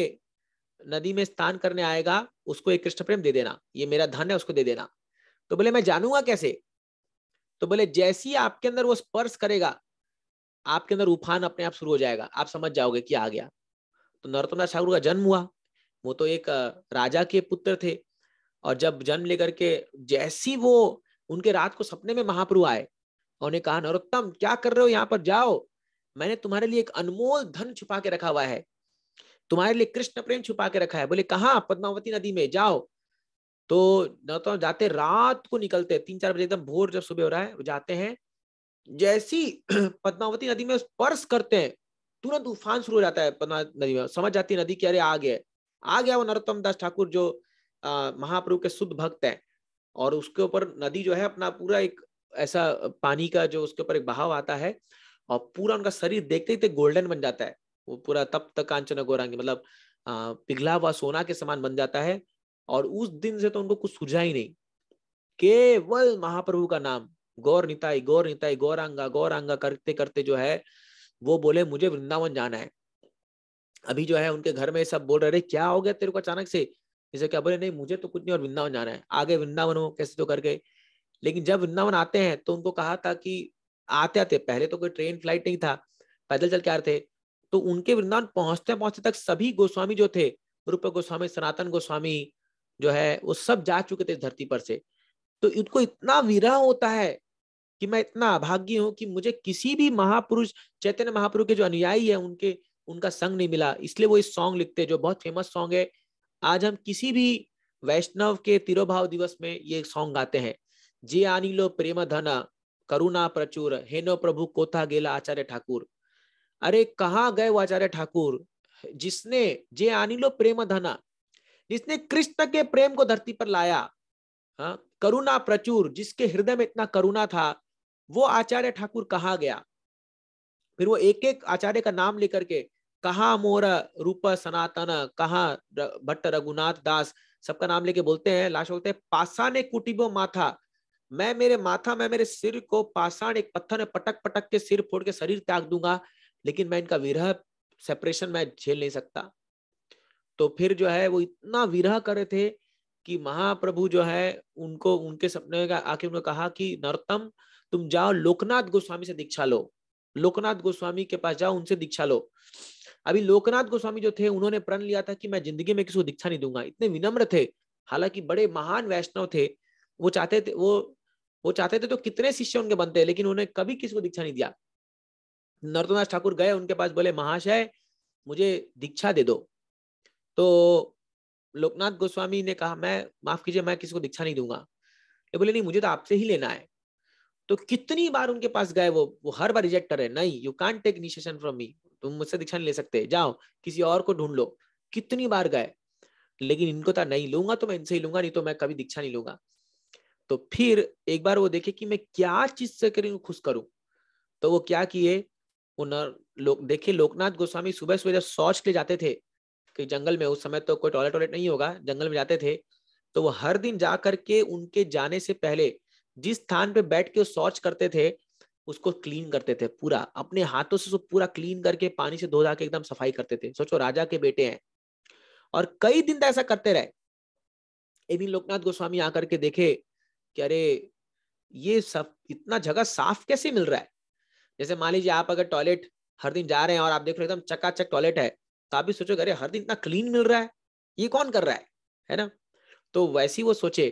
नदी में स्नान करने आएगा उसको एक कृष्ण प्रेम दे देना ये मेरा धन है उसको दे देना तो बोले मैं जानूंगा कैसे तो बोले जैसी आपके अंदर वो स्पर्श करेगा आपके अंदर उफान अपने आप शुरू हो जाएगा आप समझ जाओगे कि आ गया तो नरोत्तमनाथ ठाकुर का जन्म हुआ वो तो एक राजा के पुत्र थे और जब जन्म लेकर के जैसी वो उनके रात को सपने में महाप्रभु आए और उन्हें कहा नरोत्तम क्या कर रहे हो यहाँ पर जाओ मैंने तुम्हारे लिए एक अनमोल धन छुपा के रखा हुआ है तुम्हारे लिए कृष्ण प्रेम छुपा के रखा है बोले कहा पद्मावती नदी में जाओ तो न तो जाते रात को निकलते तीन चार बजे एकदम भोर जब सुबह हो रहा है वो जाते हैं जैसी पद्मावती नदी में स्पर्श करते हैं तुरंत तूफान शुरू हो जाता है पद्मावती नदी में समझ जाती है नदी की अरे आ गया आ गया वो नरोत्तम दास ठाकुर जो महाप्रभु के शुद्ध भक्त हैं और उसके ऊपर नदी जो है अपना पूरा एक ऐसा पानी का जो उसके ऊपर एक बहाव आता है और पूरा उनका शरीर देखते देखते गोल्डन बन जाता है वो पूरा तब तक कांचन गौरांगी मतलब पिघला हुआ सोना के समान बन जाता है और उस दिन से तो उनको कुछ सूझा ही नहीं केवल महाप्रभु का नाम गौर निताई गौर निताई गौरांगा गौरांगा करते करते जो है वो बोले मुझे वृंदावन जाना है अभी जो है उनके घर में सब बोल रहे क्या हो गया तेरे को अचानक से जैसे क्या बोले नहीं मुझे तो कुछ नहीं और वृंदावन जाना है आगे वृंदावन हो कैसे तो करके लेकिन जब वृंदावन आते हैं तो उनको कहा था कि आते आते पहले तो कोई ट्रेन फ्लाइट नहीं था पैदल चल के आ रहे थे तो उनके वृंदावन पहुंचते पहुंचते तक सभी गोस्वामी जो थे रूप गोस्वामी सनातन गोस्वामी जो है वो सब जा चुके थे धरती पर से तो इनको इतना विरह होता है कि मैं इतना अभाग्य हूं कि मुझे किसी भी महापुरुष चैतन्य महापुरुष के जो अनुयायी है उनके उनका संग नहीं मिला इसलिए वो इस सॉन्ग लिखते जो बहुत फेमस सॉन्ग है आज हम किसी भी वैष्णव के तिरोभाव दिवस में ये सॉन्ग गाते हैं जे आनी लो प्रेम धन करुणा प्रचुर हेनो प्रभु कोथा गेला आचार्य ठाकुर अरे कहा गए वो आचार्य ठाकुर जिसने जे आनिलो प्रेम धना जिसने कृष्ण के प्रेम को धरती पर लाया हा? करुणा प्रचुर जिसके हृदय में इतना करुणा था वो आचार्य ठाकुर कहा गया फिर वो एक एक आचार्य का नाम लेकर के कहा मोर रूप सनातन कहा भट्ट रघुनाथ दास सबका नाम लेके बोलते हैं लाश बोलते हैं पासा ने कुटिबो माथा मैं मेरे माथा मैं मेरे सिर को पाषाण एक पत्थर में पटक पटक के सिर फोड़ के शरीर त्याग दूंगा लेकिन मैं इनका विरह सेपरेशन मैं झेल नहीं सकता तो फिर जो है वो इतना विरह करे थे कि महाप्रभु जो है उनको उनके सपने का आके उन्होंने कहा कि नरतम तुम जाओ लोकनाथ गोस्वामी से दीक्षा लो लोकनाथ गोस्वामी के पास जाओ उनसे दीक्षा लो अभी लोकनाथ गोस्वामी जो थे उन्होंने प्रण लिया था कि मैं जिंदगी में किसी को दीक्षा नहीं दूंगा इतने विनम्र थे हालांकि बड़े महान वैष्णव थे वो चाहते थे वो वो चाहते थे तो कितने शिष्य उनके बनते लेकिन उन्होंने कभी किसी को दीक्षा नहीं दिया नरोत्तम ठाकुर गए उनके पास बोले महाशय मुझे दीक्षा दे दो तो लोकनाथ गोस्वामी ने कहा मैं माफ कीजिए मैं किसी को दीक्षा नहीं दूंगा ये बोले नहीं मुझे तो आपसे ही लेना है तो कितनी बार उनके पास गए वो वो हर बार रिजेक्ट करे नहीं you can take initiation from me तुम मुझसे दीक्षा नहीं ले सकते जाओ किसी और को ढूंढ लो कितनी बार गए लेकिन इनको था नहीं लूंगा तो मैं इनसे ही लूंगा नहीं तो मैं कभी दीक्षा नहीं लूंगा तो फिर एक बार वो देखे कि मैं क्या चीज से करूं खुश करूं तो वो क्या किए उन्हें लोग देखिए लोकनाथ गोस्वामी सुबह सुबह जब शौच के लिए जाते थे कि जंगल में उस समय तो कोई टॉयलेट वॉयलेट नहीं होगा जंगल में जाते थे तो वो हर दिन जा करके उनके जाने से पहले जिस स्थान पे बैठ के वो शौच करते थे उसको क्लीन करते थे पूरा अपने हाथों से पूरा क्लीन करके पानी से धो धा के एकदम सफाई करते थे सोचो राजा के बेटे हैं और कई दिन तक तो ऐसा करते रहे एक दिन लोकनाथ गोस्वामी आकर के देखे कि अरे ये सब इतना जगह साफ कैसे मिल रहा है जैसे मान लीजिए आप अगर टॉयलेट हर दिन जा रहे हैं और आप देख रहे हो एकदम चकाचक टॉयलेट है तो आप भी सोचो अरे हर दिन इतना क्लीन मिल रहा है ये कौन कर रहा है है ना तो वैसे ही वो सोचे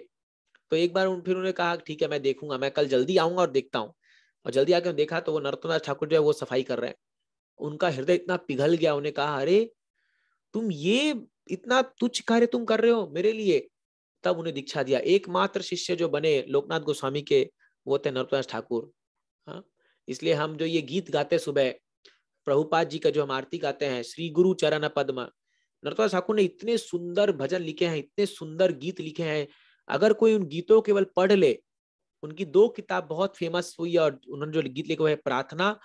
तो एक बार फिर उन्होंने कहा ठीक है मैं देखूंगा मैं कल जल्दी आऊंगा और देखता हूँ और जल्दी आके देखा तो वो नरतनाथ ठाकुर जो है वो सफाई कर रहे हैं उनका हृदय इतना पिघल गया उन्हें कहा अरे तुम ये इतना तुच्छ कार्य तुम कर रहे हो मेरे लिए तब उन्हें दीक्षा दिया एकमात्र शिष्य जो बने लोकनाथ गोस्वामी के वो थे नरतनाथ ठाकुर हाँ इसलिए हम जो ये गीत गाते सुबह प्रभुपाद जी का जो हम आरती गाते हैं श्री गुरु चरण पद्म नरतवा ठाकुर ने इतने सुंदर भजन लिखे हैं इतने सुंदर गीत लिखे हैं अगर कोई उन गीतों केवल पढ़ ले उनकी दो किताब बहुत फेमस हुई और उन्होंने जो गीत लिखे हुए हैं प्रार्थना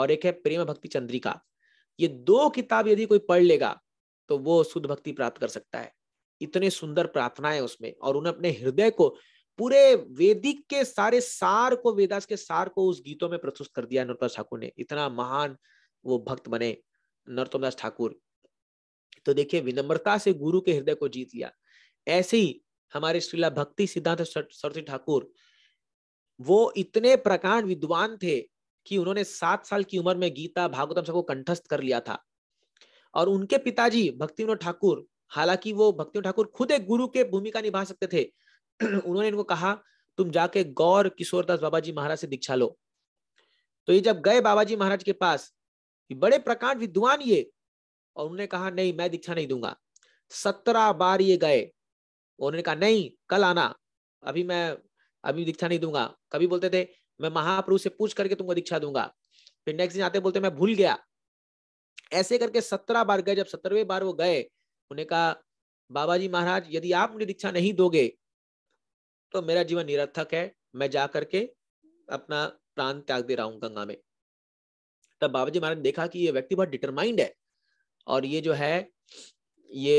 और एक है प्रेम भक्ति चंद्रिका ये दो किताब यदि कोई पढ़ लेगा तो वो शुद्ध भक्ति प्राप्त कर सकता है इतने सुंदर प्रार्थनाएं उसमें और उन्हें अपने हृदय को पूरे वेदिक के सारे सार को वेदास के सार को उस गीतों में प्रस्तुत कर दिया नरोत्तम ठाकुर ने इतना महान वो भक्त बने नरोत्तम ठाकुर तो देखिए विनम्रता से गुरु के हृदय को जीत लिया ऐसे ही हमारे श्रीला भक्ति सिद्धांत सरस्वती ठाकुर वो इतने प्रकांड विद्वान थे कि उन्होंने सात साल की उम्र में गीता भागवतम सबको कंठस्थ कर लिया था और उनके पिताजी भक्ति ठाकुर हालांकि वो भक्ति ठाकुर खुद एक गुरु के भूमिका निभा सकते थे उन्होंने इनको कहा तुम जाके गौर किशोरदास बाबा जी महाराज से दीक्षा लो तो ये जब गए बाबा जी महाराज के पास बड़े प्रकांड विद्वान ये और उन्होंने कहा नहीं मैं दीक्षा नहीं दूंगा सत्रह बार ये गए उन्होंने कहा नहीं कल आना अभी मैं अभी दीक्षा नहीं दूंगा कभी बोलते थे मैं महाप्रभु से पूछ करके तुमको दीक्षा दूंगा फिर नेक्स्ट दिन आते बोलते मैं भूल गया ऐसे करके सत्रह बार गए जब सत्रहवें बार वो गए उन्हें कहा बाबा जी महाराज यदि आप मुझे दीक्षा नहीं दोगे तो मेरा जीवन निरर्थक है मैं जा करके अपना प्राण त्याग दे रहा हूँ गंगा में तब बाबा जी महाराज ने देखा कि ये व्यक्ति बहुत डिटरमाइंड है और ये जो है ये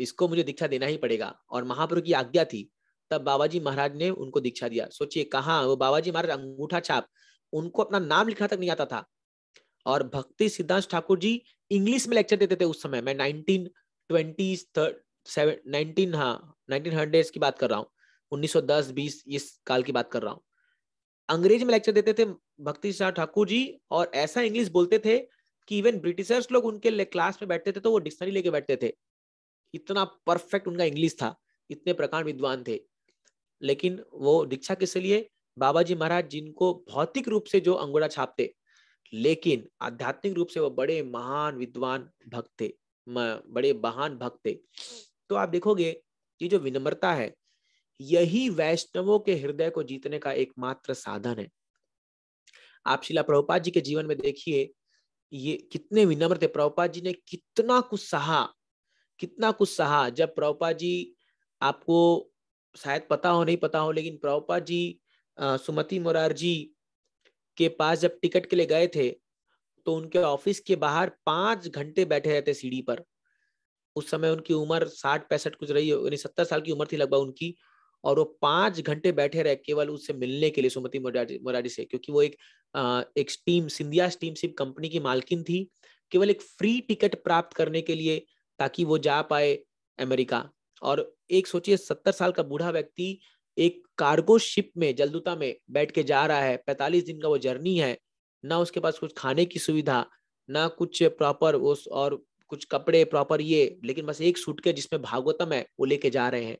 इसको मुझे दीक्षा देना ही पड़ेगा और महाप्रभु की आज्ञा थी तब बाबा जी महाराज ने उनको दीक्षा दिया सोचिए कहा वो बाबा जी महाराज अंगूठा छाप उनको अपना नाम लिखना तक नहीं आता था और भक्ति सिद्धांत ठाकुर जी इंग्लिश में लेक्चर देते थे उस समय मैं नाइनटीन ट्वेंटी हाँ नाइनटीन हंड्रेड की बात कर रहा हूँ उन्नीस सौ इस काल की बात कर रहा हूँ अंग्रेजी में लेक्चर देते थे भक्ति शाह ठाकुर जी और ऐसा इंग्लिश बोलते थे कि इवन ब्रिटिशर्स लोग उनके क्लास में बैठते थे तो वो डिक्शनरी लेके बैठते थे इतना परफेक्ट उनका इंग्लिश था इतने प्रकार विद्वान थे लेकिन वो दीक्षा किस लिए बाबा जी महाराज जिनको भौतिक रूप से जो अंगोड़ा छापते लेकिन आध्यात्मिक रूप से वो बड़े महान विद्वान भक्त थे बड़े महान भक्त थे तो आप देखोगे ये जो विनम्रता है यही वैष्णवों के हृदय को जीतने का एकमात्र साधन है आप शिला प्रभुपाद जी के जीवन में देखिए ये कितने विनम्र थे प्रभुपाद जी ने कितना कुछ सहा कितना कुछ सहा जब प्रभुपाद जी आपको शायद पता हो नहीं पता हो लेकिन प्रभुपाद जी सुमति मोरारजी के पास जब टिकट के लिए गए थे तो उनके ऑफिस के बाहर पांच घंटे बैठे रहते सीढ़ी पर उस समय उनकी उम्र साठ पैंसठ कुछ रही हो सत्तर साल की उम्र थी लगभग उनकी और वो पांच घंटे बैठे रहे केवल उससे मिलने के लिए सुमति मोरारी से क्योंकि वो एक आ, एक steam Scindia steam ship company की मालकिन थी केवल एक फ्री टिकट प्राप्त करने के लिए ताकि वो जा पाए अमेरिका और एक सोचिए सत्तर साल का बूढ़ा व्यक्ति एक कार्गो शिप में जलदूता में बैठ के जा रहा है पैंतालीस दिन का वो जर्नी है ना उसके पास कुछ खाने की सुविधा ना कुछ प्रॉपर उस और कुछ कपड़े प्रॉपर ये लेकिन बस एक सूटकेस जिसमें भागवतम है वो लेके जा रहे हैं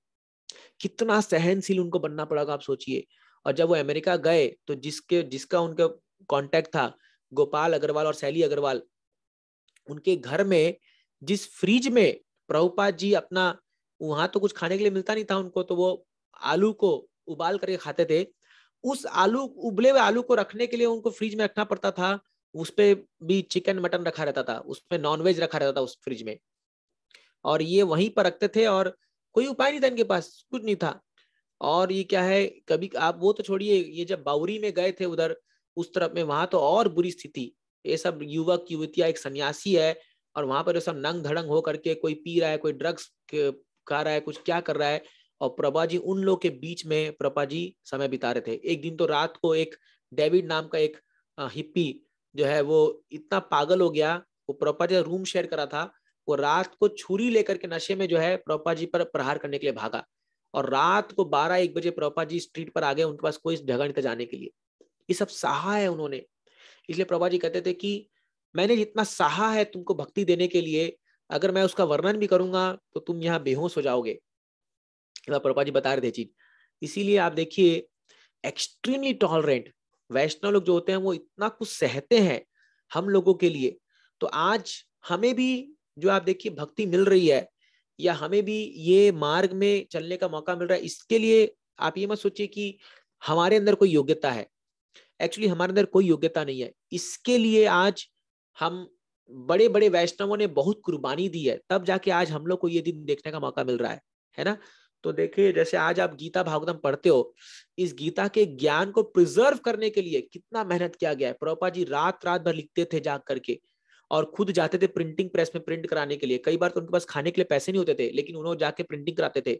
कितना सहनशील उनको बनना पड़ेगा आप सोचिए और जब वो अमेरिका गए तो जिसके जिसका उनका कांटेक्ट था गोपाल अग्रवाल और शैली अग्रवाल उनके घर में जिस फ्रिज में प्रभुपाद जी अपना वहां तो कुछ खाने के लिए मिलता नहीं था उनको तो वो आलू को उबाल करके खाते थे उस आलू उबले हुए आलू को रखने के लिए उनको फ्रिज में रखना पड़ता था उस पर भी चिकन मटन रखा रहता था उसमें नॉनवेज रखा रहता था उस फ्रिज में और ये वहीं पर रखते थे और कोई उपाय नहीं था इनके पास कुछ नहीं था और ये क्या है कभी आप वो तो छोड़िए ये जब बाउरी में गए थे उधर उस तरफ में वहां तो और बुरी स्थिति ये सब युवक युवतिया एक सन्यासी है और वहां पर सब नंग धड़ंग हो करके कोई पी रहा है कोई ड्रग्स खा रहा है कुछ क्या कर रहा है और प्रभा जी उन लोग के बीच में प्रभा जी समय बिता रहे थे एक दिन तो रात को एक डेविड नाम का एक हिप्पी जो है वो इतना पागल हो गया वो प्रभा जी रूम शेयर करा था वो रात को छुरी लेकर के नशे में जो है प्रोपा जी पर प्रहार करने के लिए भागा और रात को बारह एक बजे प्रोपा जी स्ट्रीट पर आ गए उनके पास कोई जगह नहीं जाने के लिए ये सब सहा है उन्होंने इसलिए प्रभा जी कहते थे कि मैंने जितना सहा है तुमको भक्ति देने के लिए अगर मैं उसका वर्णन भी करूंगा तो तुम यहाँ बेहोश हो जाओगे प्रभा जी बता रहे थे चीज इसीलिए आप देखिए एक्सट्रीमली टॉलरेंट वैष्णव लोग जो होते हैं वो इतना कुछ सहते हैं हम लोगों के लिए तो आज हमें भी जो आप देखिए भक्ति मिल रही है या हमें भी ये मार्ग में चलने का मौका मिल रहा है इसके लिए आप ये मत सोचिए कि हमारे अंदर कोई योग्यता है एक्चुअली हमारे अंदर कोई योग्यता नहीं है इसके लिए आज हम बड़े बड़े वैष्णवों ने बहुत कुर्बानी दी है तब जाके आज हम लोग को ये दिन देखने का मौका मिल रहा है है ना तो देखिए जैसे आज आप गीता भागवतम पढ़ते हो इस गीता के ज्ञान को प्रिजर्व करने के लिए कितना मेहनत किया गया है प्रोपा जी रात रात भर लिखते थे जाग करके और खुद जाते थे प्रिंटिंग प्रेस में प्रिंट कराने के लिए कई बार तो उनके पास खाने के लिए पैसे नहीं होते थे लेकिन उन्होंने जाके प्रिंटिंग कराते थे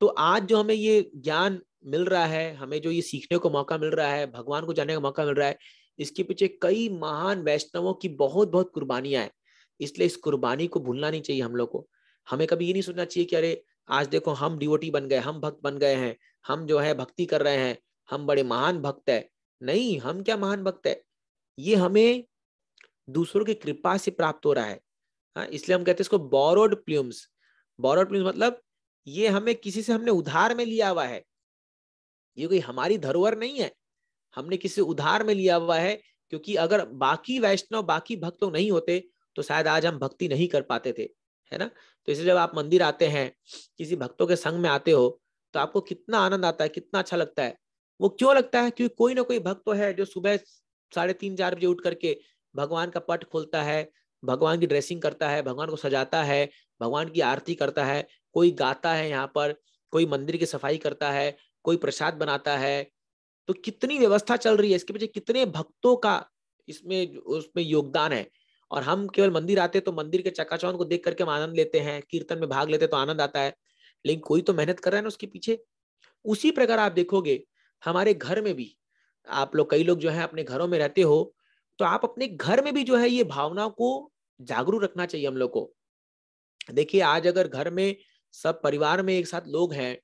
तो आज जो हमें ये ज्ञान मिल रहा है हमें जो ये सीखने को मौका मिल रहा है भगवान को जाने का मौका मिल रहा है इसके पीछे कई महान वैष्णवों की बहुत बहुत कुर्बानियां हैं इसलिए इस कुर्बानी को भूलना नहीं चाहिए हम लोग को हमें कभी ये नहीं सोचना चाहिए कि अरे आज देखो हम डिवोटी बन गए हम भक्त बन गए हैं हम जो है भक्ति कर रहे हैं हम बड़े महान भक्त है नहीं हम क्या महान भक्त है ये हमें दूसरों की कृपा से प्राप्त हो रहा है हाँ इसलिए हम कहते हैं इसको बोरोड प्ल्यूम्स बोरोड प्ल्यूम्स मतलब ये हमें किसी से हमने उधार में लिया हुआ है ये कोई हमारी धरोहर नहीं है हमने किसी उधार में लिया हुआ है क्योंकि अगर बाकी वैष्णव बाकी भक्त लोग नहीं होते तो शायद आज हम भक्ति नहीं कर पाते थे है ना तो इसलिए जब आप मंदिर आते हैं किसी भक्तों के संग में आते हो तो आपको कितना आनंद आता है कितना अच्छा लगता है वो क्यों लगता है क्योंकि कोई ना कोई भक्त तो है जो सुबह साढ़े तीन चार बजे उठ करके भगवान का पट खोलता है भगवान की ड्रेसिंग करता है भगवान को सजाता है भगवान की आरती करता है कोई गाता है यहाँ पर कोई मंदिर की सफाई करता है कोई प्रसाद बनाता है तो कितनी व्यवस्था चल रही है इसके पीछे कितने भक्तों का इसमें उसमें योगदान है और हम केवल मंदिर आते तो मंदिर के चकाचौन को देख करके हम आनंद लेते हैं कीर्तन में भाग लेते तो आनंद आता है लेकिन कोई तो मेहनत कर रहा है ना उसके पीछे उसी प्रकार आप देखोगे हमारे घर में भी आप लोग कई लोग जो है अपने घरों में रहते हो तो आप अपने घर में भी जो है ये भावना को जागरूक रखना चाहिए हम लोग को देखिए आज अगर घर में सब परिवार में एक साथ लोग हैं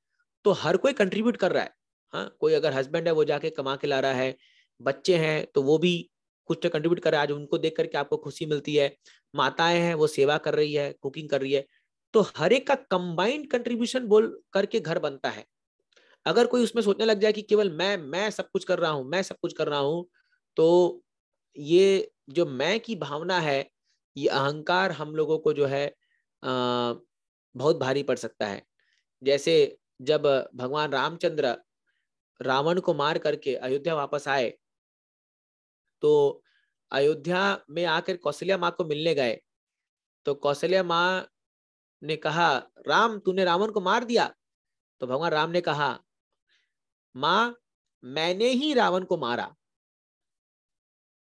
तो हर कोई कंट्रीब्यूट कर रहा है हाँ कोई अगर हस्बैंड है वो जाके कमा के ला रहा है बच्चे हैं तो वो भी कुछ तो कंट्रीब्यूट कर रहा है आज उनको देख करके आपको खुशी मिलती है माताएं हैं वो सेवा कर रही है कुकिंग कर रही है तो हर एक का कंबाइंड कंट्रीब्यूशन बोल करके घर बनता है अगर कोई उसमें सोचने लग जाए कि केवल मैं मैं सब कुछ कर रहा हूँ मैं सब कुछ कर रहा हूँ तो ये जो मैं की भावना है ये अहंकार हम लोगों को जो है आ, बहुत भारी पड़ सकता है जैसे जब भगवान रामचंद्र रावण को मार करके अयोध्या वापस आए तो अयोध्या में आकर कौशल्या माँ को मिलने गए तो कौशल्या माँ ने कहा राम तूने रावण को मार दिया तो भगवान राम ने कहा माँ मैंने ही रावण को मारा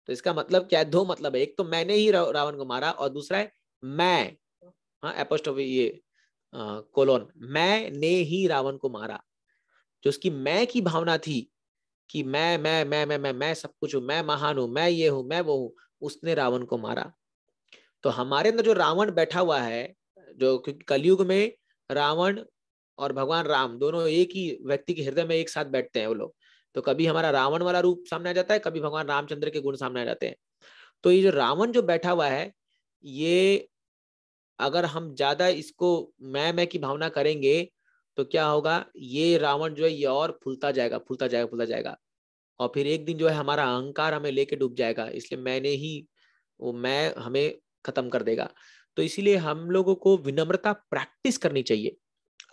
तो इसका मतलब क्या है दो मतलब है एक तो मैंने ही रावण को मारा और दूसरा है मैं हाँ एपोस्टोफी ये कोलोन मैं ने ही रावण को मारा जो उसकी मैं की भावना थी कि मैं मैं मैं मैं मैं मैं सब कुछ हूं मैं महान हूं मैं ये हूं मैं वो हूँ उसने रावण को मारा तो हमारे अंदर जो रावण बैठा हुआ है जो क्योंकि कलयुग में रावण और भगवान राम दोनों एक ही व्यक्ति के हृदय में एक साथ बैठते हैं वो लोग तो कभी हमारा रावण वाला रूप सामने आ जाता है कभी भगवान रामचंद्र के गुण सामने आ जाते हैं तो ये जो रावण जो बैठा हुआ है ये अगर हम ज्यादा इसको मैं मैं की भावना करेंगे तो क्या होगा ये रावण जो है ये और फूलता जाएगा फूलता जाएगा फूलता जाएगा और फिर एक दिन जो है हमारा अहंकार हमें लेके डूब जाएगा इसलिए मैंने ही वो मैं हमें खत्म कर देगा तो इसीलिए हम लोगों को विनम्रता प्रैक्टिस करनी चाहिए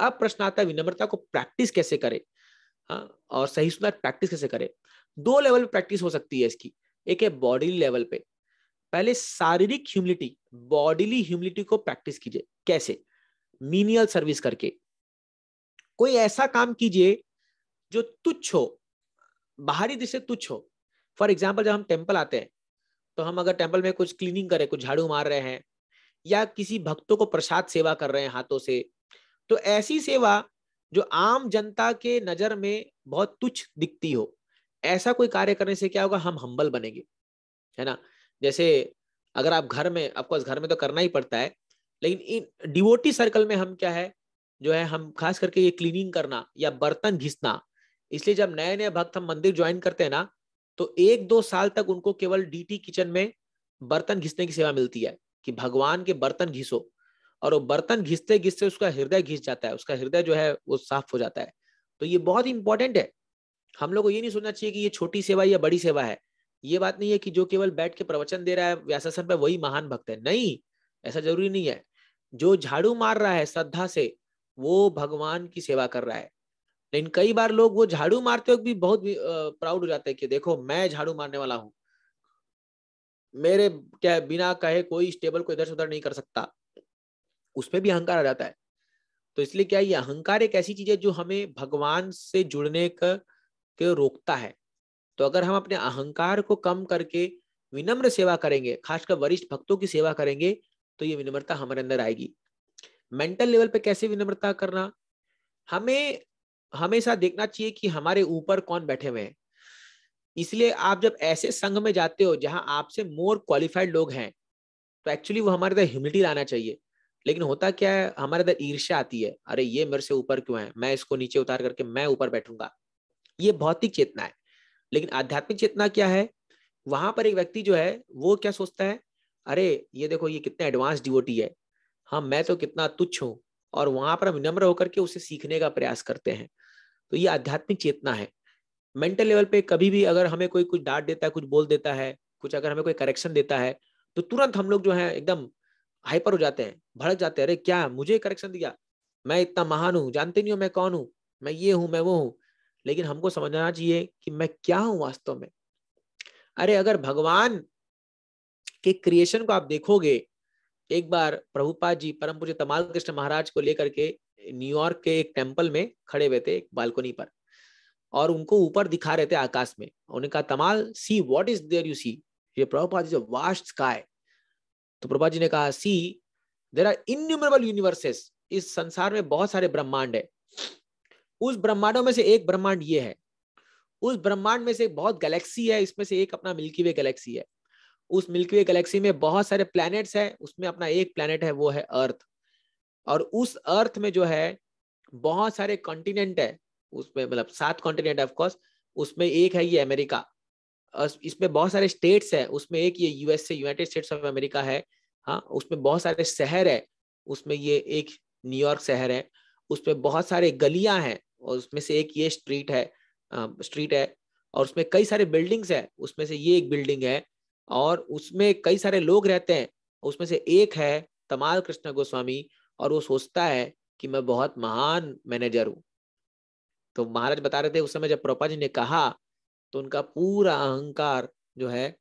अब प्रश्न आता है विनम्रता को प्रैक्टिस कैसे करें हाँ, और सही सुधार प्रैक्टिस कैसे करें दो लेवल पे प्रैक्टिस हो सकती है इसकी एक है बॉडी लेवल पे पहले शारीरिक ह्यूमिलिटी बॉडीली ह्यूमिलिटी को प्रैक्टिस कीजिए कैसे मीनियल सर्विस करके कोई ऐसा काम कीजिए जो तुच्छ हो बाहरी दृष्टि तुच्छ हो फॉर एग्जाम्पल जब हम टेम्पल आते हैं तो हम अगर टेम्पल में कुछ क्लीनिंग करें कुछ झाड़ू मार रहे हैं या किसी भक्तों को प्रसाद सेवा कर रहे हैं हाथों से तो ऐसी सेवा जो आम जनता के नजर में बहुत तुच्छ दिखती हो ऐसा कोई कार्य करने से क्या होगा हम हम्बल बनेंगे है ना जैसे अगर आप घर में आपको घर में तो करना ही पड़ता है लेकिन इन डिवोटी सर्कल में हम क्या है जो है हम खास करके ये क्लीनिंग करना या बर्तन घिसना इसलिए जब नए नए भक्त हम मंदिर ज्वाइन करते हैं ना तो एक दो साल तक उनको केवल डीटी किचन में बर्तन घिसने की सेवा मिलती है कि भगवान के बर्तन घिसो और वो बर्तन घिसते घिसते उसका हृदय घिस जाता है उसका हृदय जो है वो साफ हो जाता है तो ये बहुत इंपॉर्टेंट है हम लोग को ये नहीं सोचना चाहिए कि ये छोटी सेवा या बड़ी सेवा है ये बात नहीं है कि जो केवल बैठ के प्रवचन दे रहा है व्यासासन पर वही महान भक्त है नहीं ऐसा जरूरी नहीं है जो झाड़ू मार रहा है श्रद्धा से वो भगवान की सेवा कर रहा है लेकिन कई बार लोग वो झाड़ू मारते वक्त भी बहुत प्राउड हो जाते हैं कि देखो मैं झाड़ू मारने वाला हूँ मेरे क्या बिना कहे कोई स्टेबल टेबल को इधर से उधर नहीं कर सकता उसमें भी अहंकार आ जाता है तो इसलिए क्या ये अहंकार एक ऐसी चीज है जो हमें भगवान से जुड़ने का के रोकता है तो अगर हम अपने अहंकार को कम करके विनम्र सेवा करेंगे खासकर वरिष्ठ भक्तों की सेवा करेंगे तो ये विनम्रता हमारे अंदर आएगी मेंटल लेवल पे कैसे विनम्रता करना हमें हमेशा देखना चाहिए कि हमारे ऊपर कौन बैठे हुए हैं इसलिए आप जब ऐसे संघ में जाते हो जहां आपसे मोर क्वालिफाइड लोग हैं तो एक्चुअली वो हमारे अंदर ह्यूमिलिटी लाना चाहिए लेकिन होता क्या है हमारे अंदर ईर्ष्या आती है अरे ये मेरे से ऊपर क्यों है मैं इसको नीचे उतार करके मैं ऊपर बैठूंगा ये भौतिक चेतना है लेकिन आध्यात्मिक चेतना क्या है वहां पर एक व्यक्ति जो है वो क्या सोचता है अरे ये देखो ये कितना एडवांस डिवोटी है हाँ मैं तो कितना तुच्छ हूँ और वहां पर हम विनम्र होकर के उसे सीखने का प्रयास करते हैं तो ये आध्यात्मिक चेतना है मेंटल लेवल पे कभी भी अगर हमें कोई कुछ डांट देता है कुछ बोल देता है कुछ अगर हमें कोई करेक्शन देता है तो तुरंत हम लोग जो है एकदम हाइपर हो जाते हैं भड़क जाते अरे क्या मुझे करेक्शन दिया मैं इतना महान हूँ जानते नहीं हो मैं कौन हूँ मैं ये हूँ मैं वो हूँ लेकिन हमको समझना चाहिए कि मैं क्या हूँ वास्तव में अरे अगर भगवान के क्रिएशन को आप देखोगे एक बार प्रभुपाद जी परम पूज्य तमाल कृष्ण महाराज को लेकर के न्यूयॉर्क के एक टेम्पल में खड़े हुए थे एक बालकोनी पर और उनको ऊपर दिखा रहे थे आकाश में उन्हें कहा Tamal see what is there you see ये प्रभुपाद जी वास्ट स्काई तो प्रभुपा जी ने कहा see there are innumerable universes इस संसार में बहुत सारे ब्रह्मांड है उस ब्रह्मांडों में से एक ब्रह्मांड ये है उस ब्रह्मांड में से बहुत गैलेक्सी है इसमें से एक अपना मिल्की वे गैलेक्सी है उस मिल्की वे गैलेक्सी में बहुत सारे प्लैनेट्स हैं उसमें अपना एक प्लैनेट है वो है अर्थ और उस अर्थ में जो है बहुत सारे कॉन्टिनेंट है उसमें मतलब सात कॉन्टिनेंट ऑफ ऑफकोर्स उसमें एक है ये अमेरिका इसमें बहुत सारे स्टेट्स है उसमें एक ये USA United States of America है हाँ उसमें बहुत सारे शहर है उसमें ये एक न्यूयॉर्क शहर है उसमें बहुत सारे गलियां हैं और उसमें से एक ये स्ट्रीट है स्ट्रीट है और उसमें कई सारे बिल्डिंग्स है उसमें से ये एक बिल्डिंग है और उसमें कई सारे लोग रहते हैं उसमें से एक है तमाल कृष्ण गोस्वामी और वो सोचता है कि मैं बहुत महान मैनेजर हूं तो महाराज बता रहे थे उस समय जब प्रपा जी ने कहा तो उनका पूरा अहंकार जो है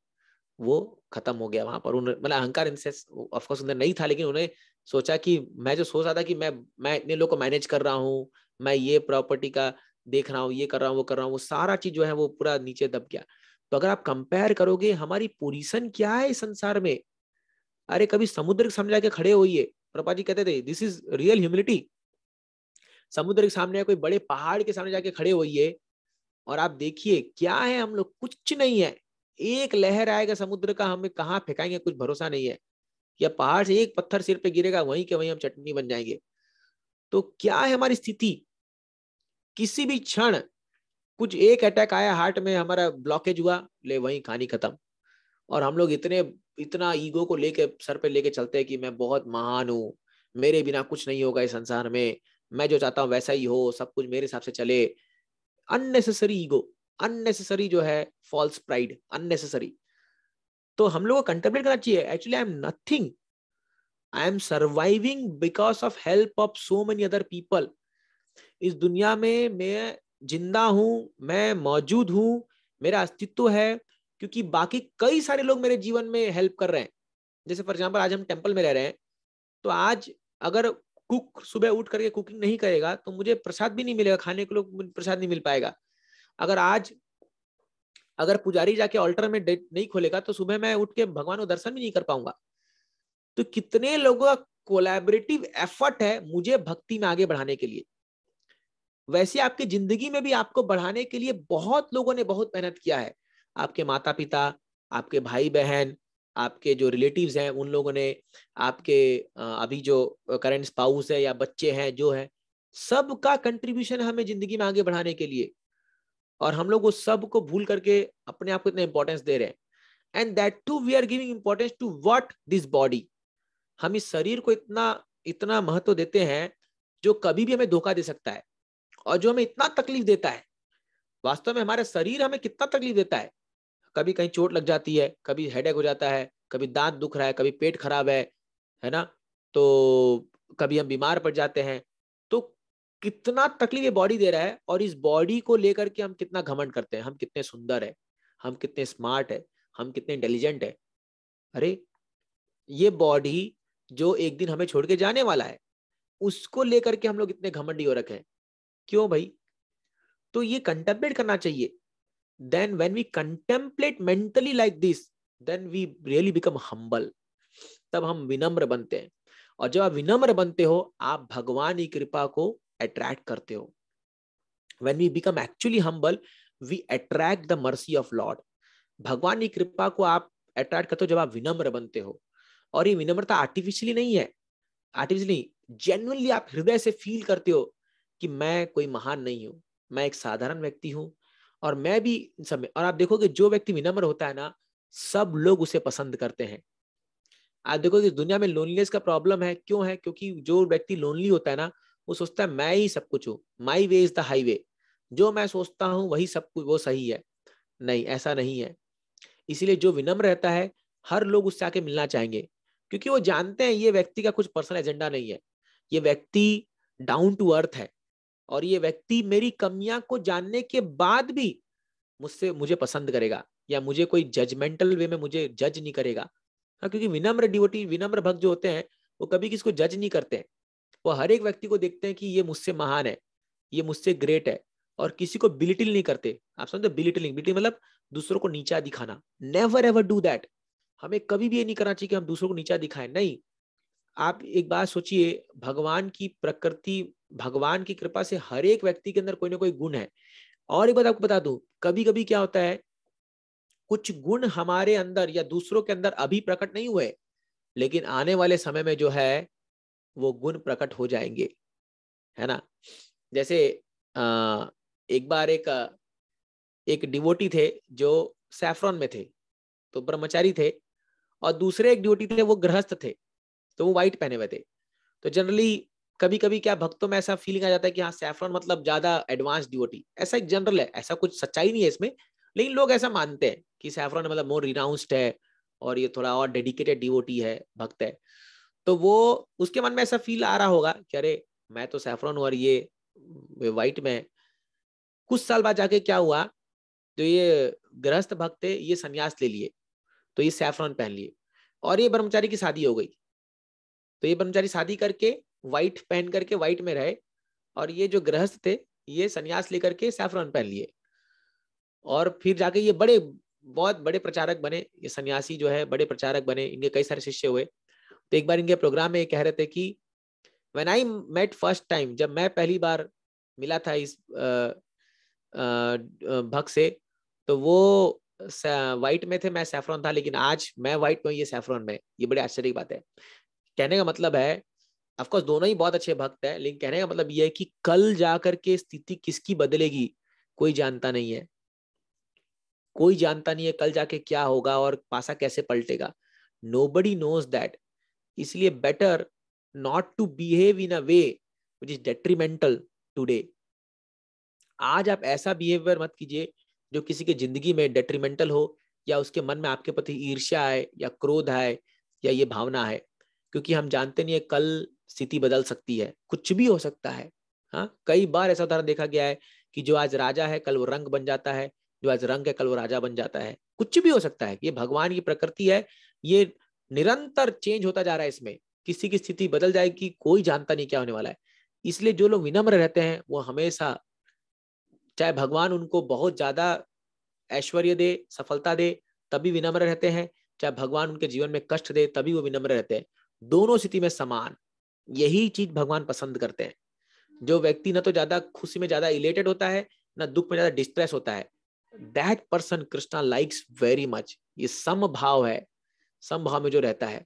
वो खत्म हो गया वहां पर उन्हें मतलब अहंकार इनसे ऑफकोर्स उन्हें नहीं था लेकिन उन्हें सोचा कि मैं जो सोच रहा था कि मैं मैं इतने लोग को मैनेज कर रहा हूँ मैं ये प्रॉपर्टी का देख रहा हूँ ये कर रहा हूँ वो कर रहा हूँ वो सारा चीज जो है वो पूरा नीचे दब गया तो अगर आप कंपेयर करोगे हमारी पोजिशन क्या है इस संसार में अरे कभी समुद्र के सामने जाके खड़े होइए प्रपा जी कहते थे दिस इज रियल ह्यूमिलिटी समुद्र के सामने कोई बड़े पहाड़ के सामने जाके खड़े होइए और आप देखिए क्या है हम लोग कुछ नहीं है एक लहर आएगा समुद्र का हमें कहाँ फेंकाएंगे कुछ भरोसा नहीं है या पहाड़ से एक पत्थर सिर पे गिरेगा वहीं के वहीं हम चटनी बन जाएंगे तो क्या है हमारी स्थिति किसी भी क्षण कुछ एक अटैक आया हार्ट में हमारा ब्लॉकेज हुआ ले वहीं कहानी खत्म और हम लोग इतने इतना ईगो को लेके सर पे लेके चलते हैं कि मैं बहुत महान हूँ मेरे बिना कुछ नहीं होगा इस संसार में मैं जो चाहता हूँ वैसा ही हो सब कुछ मेरे हिसाब से चले अननेसेसरी ईगो अननेसेसरी जो है फॉल्स प्राइड अननेसेसरी तो हम लोग को कंटेम्प्लेट करना चाहिए actually I am nothing I am surviving because of help of so many other people इस दुनिया में मैं जिंदा हूं मैं मौजूद हूँ मेरा अस्तित्व है क्योंकि बाकी कई सारे लोग मेरे जीवन में हेल्प कर रहे हैं जैसे फॉर एग्जाम्पल आज हम टेम्पल में रह रहे हैं तो आज अगर कुक सुबह उठ करके कुकिंग नहीं करेगा तो मुझे प्रसाद भी नहीं मिलेगा खाने के लोग प्रसाद नहीं मिल पाएगा अगर आज अगर पुजारी जाके ऑल्टर में नहीं खोलेगा तो सुबह मैं उठ के भगवान को दर्शन भी नहीं कर पाऊंगा तो कितने लोगों का कोलैबोरेटिव एफर्ट है मुझे भक्ति में आगे बढ़ाने के लिए वैसे आपकी जिंदगी में भी आपको बढ़ाने के लिए बहुत लोगों ने बहुत मेहनत किया है आपके माता पिता आपके भाई बहन आपके जो रिलेटिव हैं उन लोगों ने आपके अभी जो करेंट स्पाउस है या बच्चे हैं जो है सबका कंट्रीब्यूशन हमें जिंदगी में आगे बढ़ाने के लिए और हम लोग उस सब को भूल करके अपने आप को इतना इंपॉर्टेंस दे रहे हैं and that too we are giving importance to what this body हम इस शरीर को इतना इतना महत्व देते हैं जो कभी भी हमें धोखा दे सकता है और जो हमें इतना तकलीफ देता है वास्तव में हमारा शरीर हमें कितना तकलीफ देता है कभी कहीं चोट लग जाती है कभी हेड हो जाता है कभी दांत दुख रहा है कभी पेट खराब है है ना तो कभी हम बीमार पड़ जाते हैं तो कितना तकलीफ ये बॉडी दे रहा है और इस बॉडी को लेकर के हम कितना घमंड करते हैं हम कितने सुंदर है हम कितने स्मार्ट है हम कितने इंटेलिजेंट है अरे ये बॉडी जो एक दिन हमें छोड़ के जाने वाला है उसको लेकर के हम लोग इतने घमंडी हो रखे हैं क्यों भाई तो ये कंटेम्पलेट करना चाहिए then when we contemplate mentally like this then we really become humble तब हम विनम्र बनते हैं और जब आप विनम्र बनते हो आप भगवान की कृपा को अट्रैक्ट करते हो when we become actually humble we attract the mercy of Lord भगवान की कृपा को आप अट्रैक्ट करते हो जब आप विनम्र बनते हो और ये विनम्रता आर्टिफिशियली नहीं है आर्टिफिशियली जेनुअनली आप हृदय से फील करते हो कि मैं कोई महान नहीं हूं मैं एक साधारण व्यक्ति हूं और मैं भी समय और आप देखोगे जो व्यक्ति विनम्र होता है ना सब लोग उसे पसंद करते हैं आप देखोगे दुनिया में लोनलीनेस का प्रॉब्लम है क्यों है क्योंकि जो व्यक्ति लोनली होता है ना वो सोचता है मैं ही सब कुछ हूँ my way is the highway जो मैं सोचता हूँ वही सब कुछ वो सही है नहीं ऐसा नहीं है इसीलिए जो विनम्र रहता है हर लोग उससे आके मिलना चाहेंगे क्योंकि वो जानते हैं ये व्यक्ति का कुछ पर्सनल एजेंडा नहीं है ये व्यक्ति डाउन टू अर्थ है और ये व्यक्ति मेरी कमियां को जानने के बाद भी मुझसे मुझे पसंद करेगा या मुझे कोई जजमेंटल वे में मुझे जज नहीं करेगा हाँ, क्योंकि विनम्र डिवोटी विनम्र भक्त जो होते हैं वो कभी किसको जज नहीं करते हैं वो हर एक व्यक्ति को देखते हैं कि ये मुझसे महान है ये मुझसे ग्रेट है और किसी को बिलिटिल नहीं करते आप समझते बिलिटिल बिलिटिल मतलब दूसरों को नीचा दिखाना नेवर एवर डू दैट हमें कभी भी ये नहीं करना चाहिए कि हम दूसरों को नीचा दिखाएं नहीं आप एक बात सोचिए भगवान की प्रकृति भगवान की कृपा से हर एक व्यक्ति के अंदर कोई ना कोई गुण है और एक बात आपको बता दू कभी कभी क्या होता है कुछ गुण हमारे अंदर या दूसरों के अंदर अभी प्रकट नहीं हुए लेकिन आने वाले समय में जो है वो गुण प्रकट हो जाएंगे है ना जैसे एक बार एक एक डिवोटी थे जो सैफ्रॉन में थे तो ब्रह्मचारी थे और दूसरे एक डिवोटी थे वो गृहस्थ थे तो वो व्हाइट पहने हुए थे तो जनरली कभी कभी क्या भक्तों में ऐसा फीलिंग आ जाता है कि हाँ सैफ्रॉन मतलब ज्यादा एडवांस डिवोटी ऐसा एक जनरल है ऐसा कुछ सच्चाई नहीं है इसमें लेकिन लोग ऐसा मानते हैं कि सैफ्रॉन मतलब मोर रिनाउंस्ड है और ये थोड़ा और डेडिकेटेड डिवोटी है भक्त है तो वो उसके मन में ऐसा फील आ रहा होगा कि अरे मैं तो सैफरन हूँ और ये वाइट में कुछ साल बाद जाके क्या हुआ तो ये गृहस्थ भक्त थे ये संन्यास ले लिए तो ये सैफरन पहन लिए और ये ब्रह्मचारी की शादी हो गई तो ये ब्रह्मचारी शादी करके वाइट पहन करके वाइट में रहे और ये जो गृहस्थ थे ये संन्यास लेकर के सैफरन पहन लिए और फिर जाके ये बड़े बहुत बड़े प्रचारक बने ये सन्यासी जो है बड़े प्रचारक बने इनके कई सारे शिष्य हुए तो एक बार इनके प्रोग्राम में ये कह रहे थे कि when I met first time जब मैं पहली बार मिला था इस भक्त से तो वो वाइट में थे मैं सैफरॉन था लेकिन आज मैं वाइट में ये सैफरॉन में ये बड़ी आश्चर्य की बात है कहने का मतलब है अफकोर्स दोनों ही बहुत अच्छे भक्त हैं लेकिन कहने का मतलब ये है कि कल जाकर के स्थिति किसकी बदलेगी कोई जानता नहीं है कोई जानता नहीं है कल जाके क्या होगा और पासा कैसे पलटेगा नो बडी नोज दैट इसलिए better not to behave in a way which is detrimental today आज आप ऐसा बिहेवियर मत कीजिए जो किसी के जिंदगी में डेट्रीमेंटल हो या उसके मन में आपके प्रति ईर्ष्या आए या क्रोध आए या ये भावना है क्योंकि हम जानते नहीं है कल स्थिति बदल सकती है कुछ भी हो सकता है हाँ कई बार ऐसा उदाहरण देखा गया है कि जो आज राजा है कल वो रंग बन जाता है जो आज रंग है कल वो राजा बन जाता है कुछ भी हो सकता है ये भगवान की प्रकृति है ये निरंतर चेंज होता जा रहा है इसमें किसी की स्थिति बदल जाएगी कोई जानता नहीं क्या होने वाला है इसलिए जो लोग विनम्र रहते हैं वो हमेशा चाहे भगवान उनको बहुत ज्यादा ऐश्वर्य दे सफलता दे तभी विनम्र रहते हैं चाहे भगवान उनके जीवन में कष्ट दे तभी वो विनम्र रहते हैं दोनों स्थिति में समान यही चीज भगवान पसंद करते हैं जो व्यक्ति ना तो ज्यादा खुशी में ज्यादा इलेटेड होता है ना दुख में ज्यादा डिस्ट्रेस होता है that person Krishna likes very much ये समभाव है संभाव में जो रहता है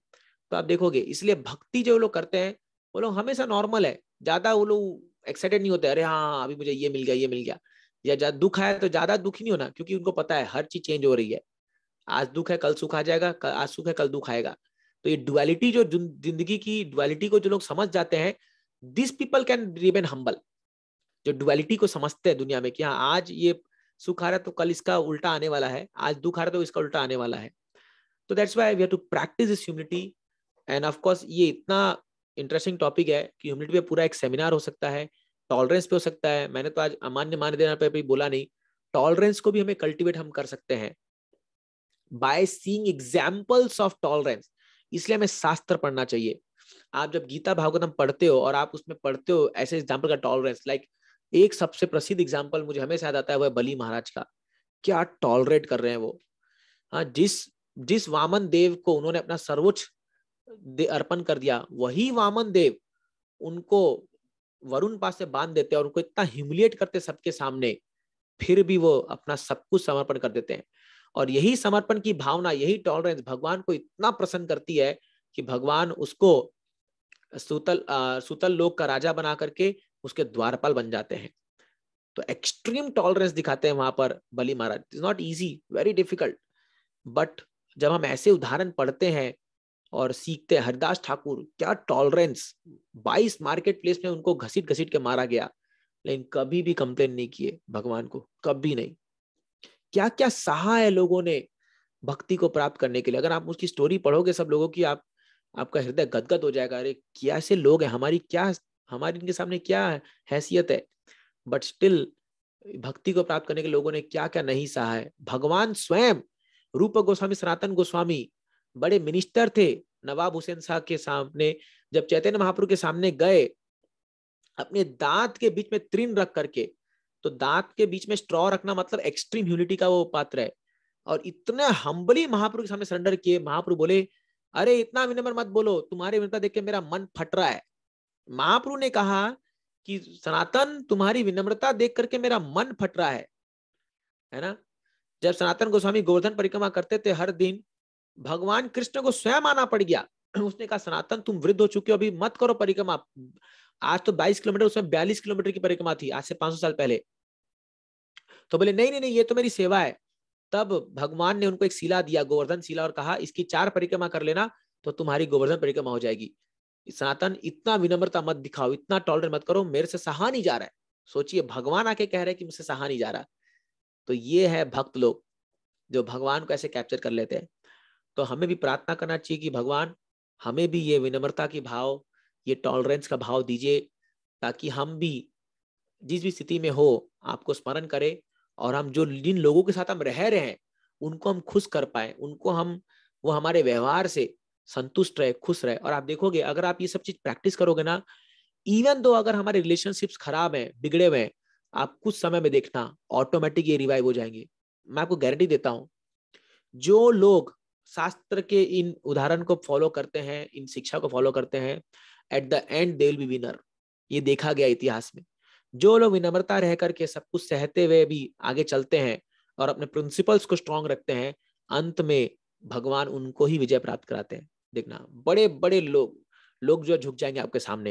तो आप देखोगे इसलिए भक्ति जो लोग करते हैं वो लोग हमेशा नॉर्मल है ज्यादा वो लोग एक्साइटेड नहीं होते अरे हाँ, हाँ अभी मुझे ये मिल गया ये मिल गया या दुख आया तो ज्यादा दुख नहीं होना क्योंकि उनको पता है हर चीज चेंज हो रही है आज दुख है कल सुख आ जाएगा कल आज सुख है कल दुख आएगा तो ये डुअलिटी जो जिंदगी की डुअलिटी को जो लोग समझ जाते हैं this people can remain humble जो डुअलिटी को समझते हैं दुनिया में कि हाँ आज ये सुख आ रहा है तो कल इसका उल्टा आने वाला है आज दुख आ रहा है तो इसका उल्टा आने वाला है तो that's why we have to practice this humility and of course ये इतना इंटरेस्टिंग टॉपिक है कि ह्यूमिलिटी पे पूरा एक सेमिनार हो सकता है टॉलरेंस पे हो सकता है मैंने तो आज अमान्य मान्य देना पे भी बोला नहीं टॉलरेंस को भी हमें कल्टिवेट हम कर सकते हैं by seeing examples of tolerance इसलिए हमें शास्त्र पढ़ना चाहिए आप जब गीता भागवत हम पढ़ते हो और आप उसमें पढ़ते हो ऐसे एग्जाम्पल का टॉलरेंस लाइक एक सबसे प्रसिद्ध एग्जाम्पल मुझे हमेशा याद आता है वह बली महाराज का क्या टॉलरेट कर रहे हैं वो हाँ जिस जिस वामन देव को उन्होंने अपना सर्वोच्च अर्पण कर दिया वही वामन देव उनको वरुण पास से बांध देते हैं और उनको इतना ह्यूमिलिएट करते सबके सामने फिर भी वो अपना सब कुछ समर्पण कर देते हैं और यही समर्पण की भावना यही टॉलरेंस भगवान को इतना प्रसन्न करती है कि भगवान उसको सुतल आ, सूतल लोक का राजा बना करके उसके द्वारपाल बन जाते हैं तो एक्सट्रीम टॉलरेंस दिखाते हैं वहां पर Bali Maharaj is not easy very difficult but जब हम ऐसे उदाहरण पढ़ते हैं और सीखते हैं हरिदास ठाकुर क्या टॉलरेंस 22 मार्केट प्लेस में उनको घसीट घसीट के मारा गया लेकिन कभी भी कंप्लेन नहीं किए भगवान को कभी नहीं क्या क्या सहा है लोगों ने भक्ति को प्राप्त करने के लिए अगर आप उसकी स्टोरी पढ़ोगे सब लोगों की आप आपका हृदय गदगद हो जाएगा अरे क्या से लोग हैं हमारी क्या हमारी इनके सामने क्या हैसियत है बट स्टिल भक्ति को प्राप्त करने के लोगों ने क्या क्या नहीं सहा है भगवान स्वयं रूप गोस्वामी सनातन गोस्वामी बड़े मिनिस्टर थे नवाब हुसैन शाह के सामने जब चैतन्य महाप्रभु के सामने गए अपने दांत के बीच में त्रिन रख करके तो दांत के बीच में स्ट्रॉ रखना मतलब एक्सट्रीम ह्यूनिटी का वो पात्र है और इतने हम्बली महाप्रभु के सामने सरेंडर किए महाप्रभु बोले अरे इतना विनम्र मत बोलो तुम्हारी विनम्रता देख के मेरा मन फट रहा है महाप्रभु ने कहा कि सनातन तुम्हारी विनम्रता देख करके मेरा मन फट रहा है है ना जब सनातन गोस्वामी गोवर्धन परिक्रमा करते थे हर दिन भगवान कृष्ण को स्वयं आना पड़ गया उसने कहा सनातन तुम वृद्ध हो चुके हो अभी मत करो परिक्रमा आज तो 22 किलोमीटर उसमें 42 किलोमीटर की परिक्रमा थी आज से 500 साल पहले तो बोले नहीं नहीं नहीं ये तो मेरी सेवा है तब भगवान ने उनको एक शिला दिया गोवर्धन शिला और कहा इसकी चार परिक्रमा कर लेना तो तुम्हारी गोवर्धन परिक्रमा हो जाएगी सनातन इतना विनम्रता मत दिखाओ इतना टॉलरेंट मत करो मेरे से सहा नहीं जा रहा है सोचिए भगवान आके कह रहे हैं कि मुझसे सहा नहीं जा रहा तो ये है भक्त लोग जो भगवान को ऐसे कैप्चर कर लेते हैं तो हमें भी प्रार्थना करना चाहिए कि भगवान हमें भी ये विनम्रता की भाव ये टॉलरेंस का भाव दीजिए ताकि हम भी जिस भी स्थिति में हो आपको स्मरण करें और हम जो जिन लोगों के साथ हम रह रहे हैं उनको हम खुश कर पाए उनको हम वो हमारे व्यवहार से संतुष्ट रहे खुश रहे और आप देखोगे अगर आप ये सब चीज प्रैक्टिस करोगे ना इवन दो अगर हमारे रिलेशनशिप्स खराब हैं बिगड़े हुए हैं आप कुछ समय में देखना ऑटोमेटिक ये रिवाइव हो जाएंगे मैं आपको गारंटी देता हूं जो लोग शास्त्र के इन उदाहरण को फॉलो करते हैं इन शिक्षा को फॉलो करते हैं at the end they will be winner ये देखा गया इतिहास में जो लोग विनम्रता रह करके सब कुछ सहते हुए भी आगे चलते हैं और अपने प्रिंसिपल्स को स्ट्रांग रखते हैं अंत में भगवान उनको ही विजय प्राप्त कराते हैं देखना बड़े बड़े लोग लोग जो झुक जाएंगे आपके सामने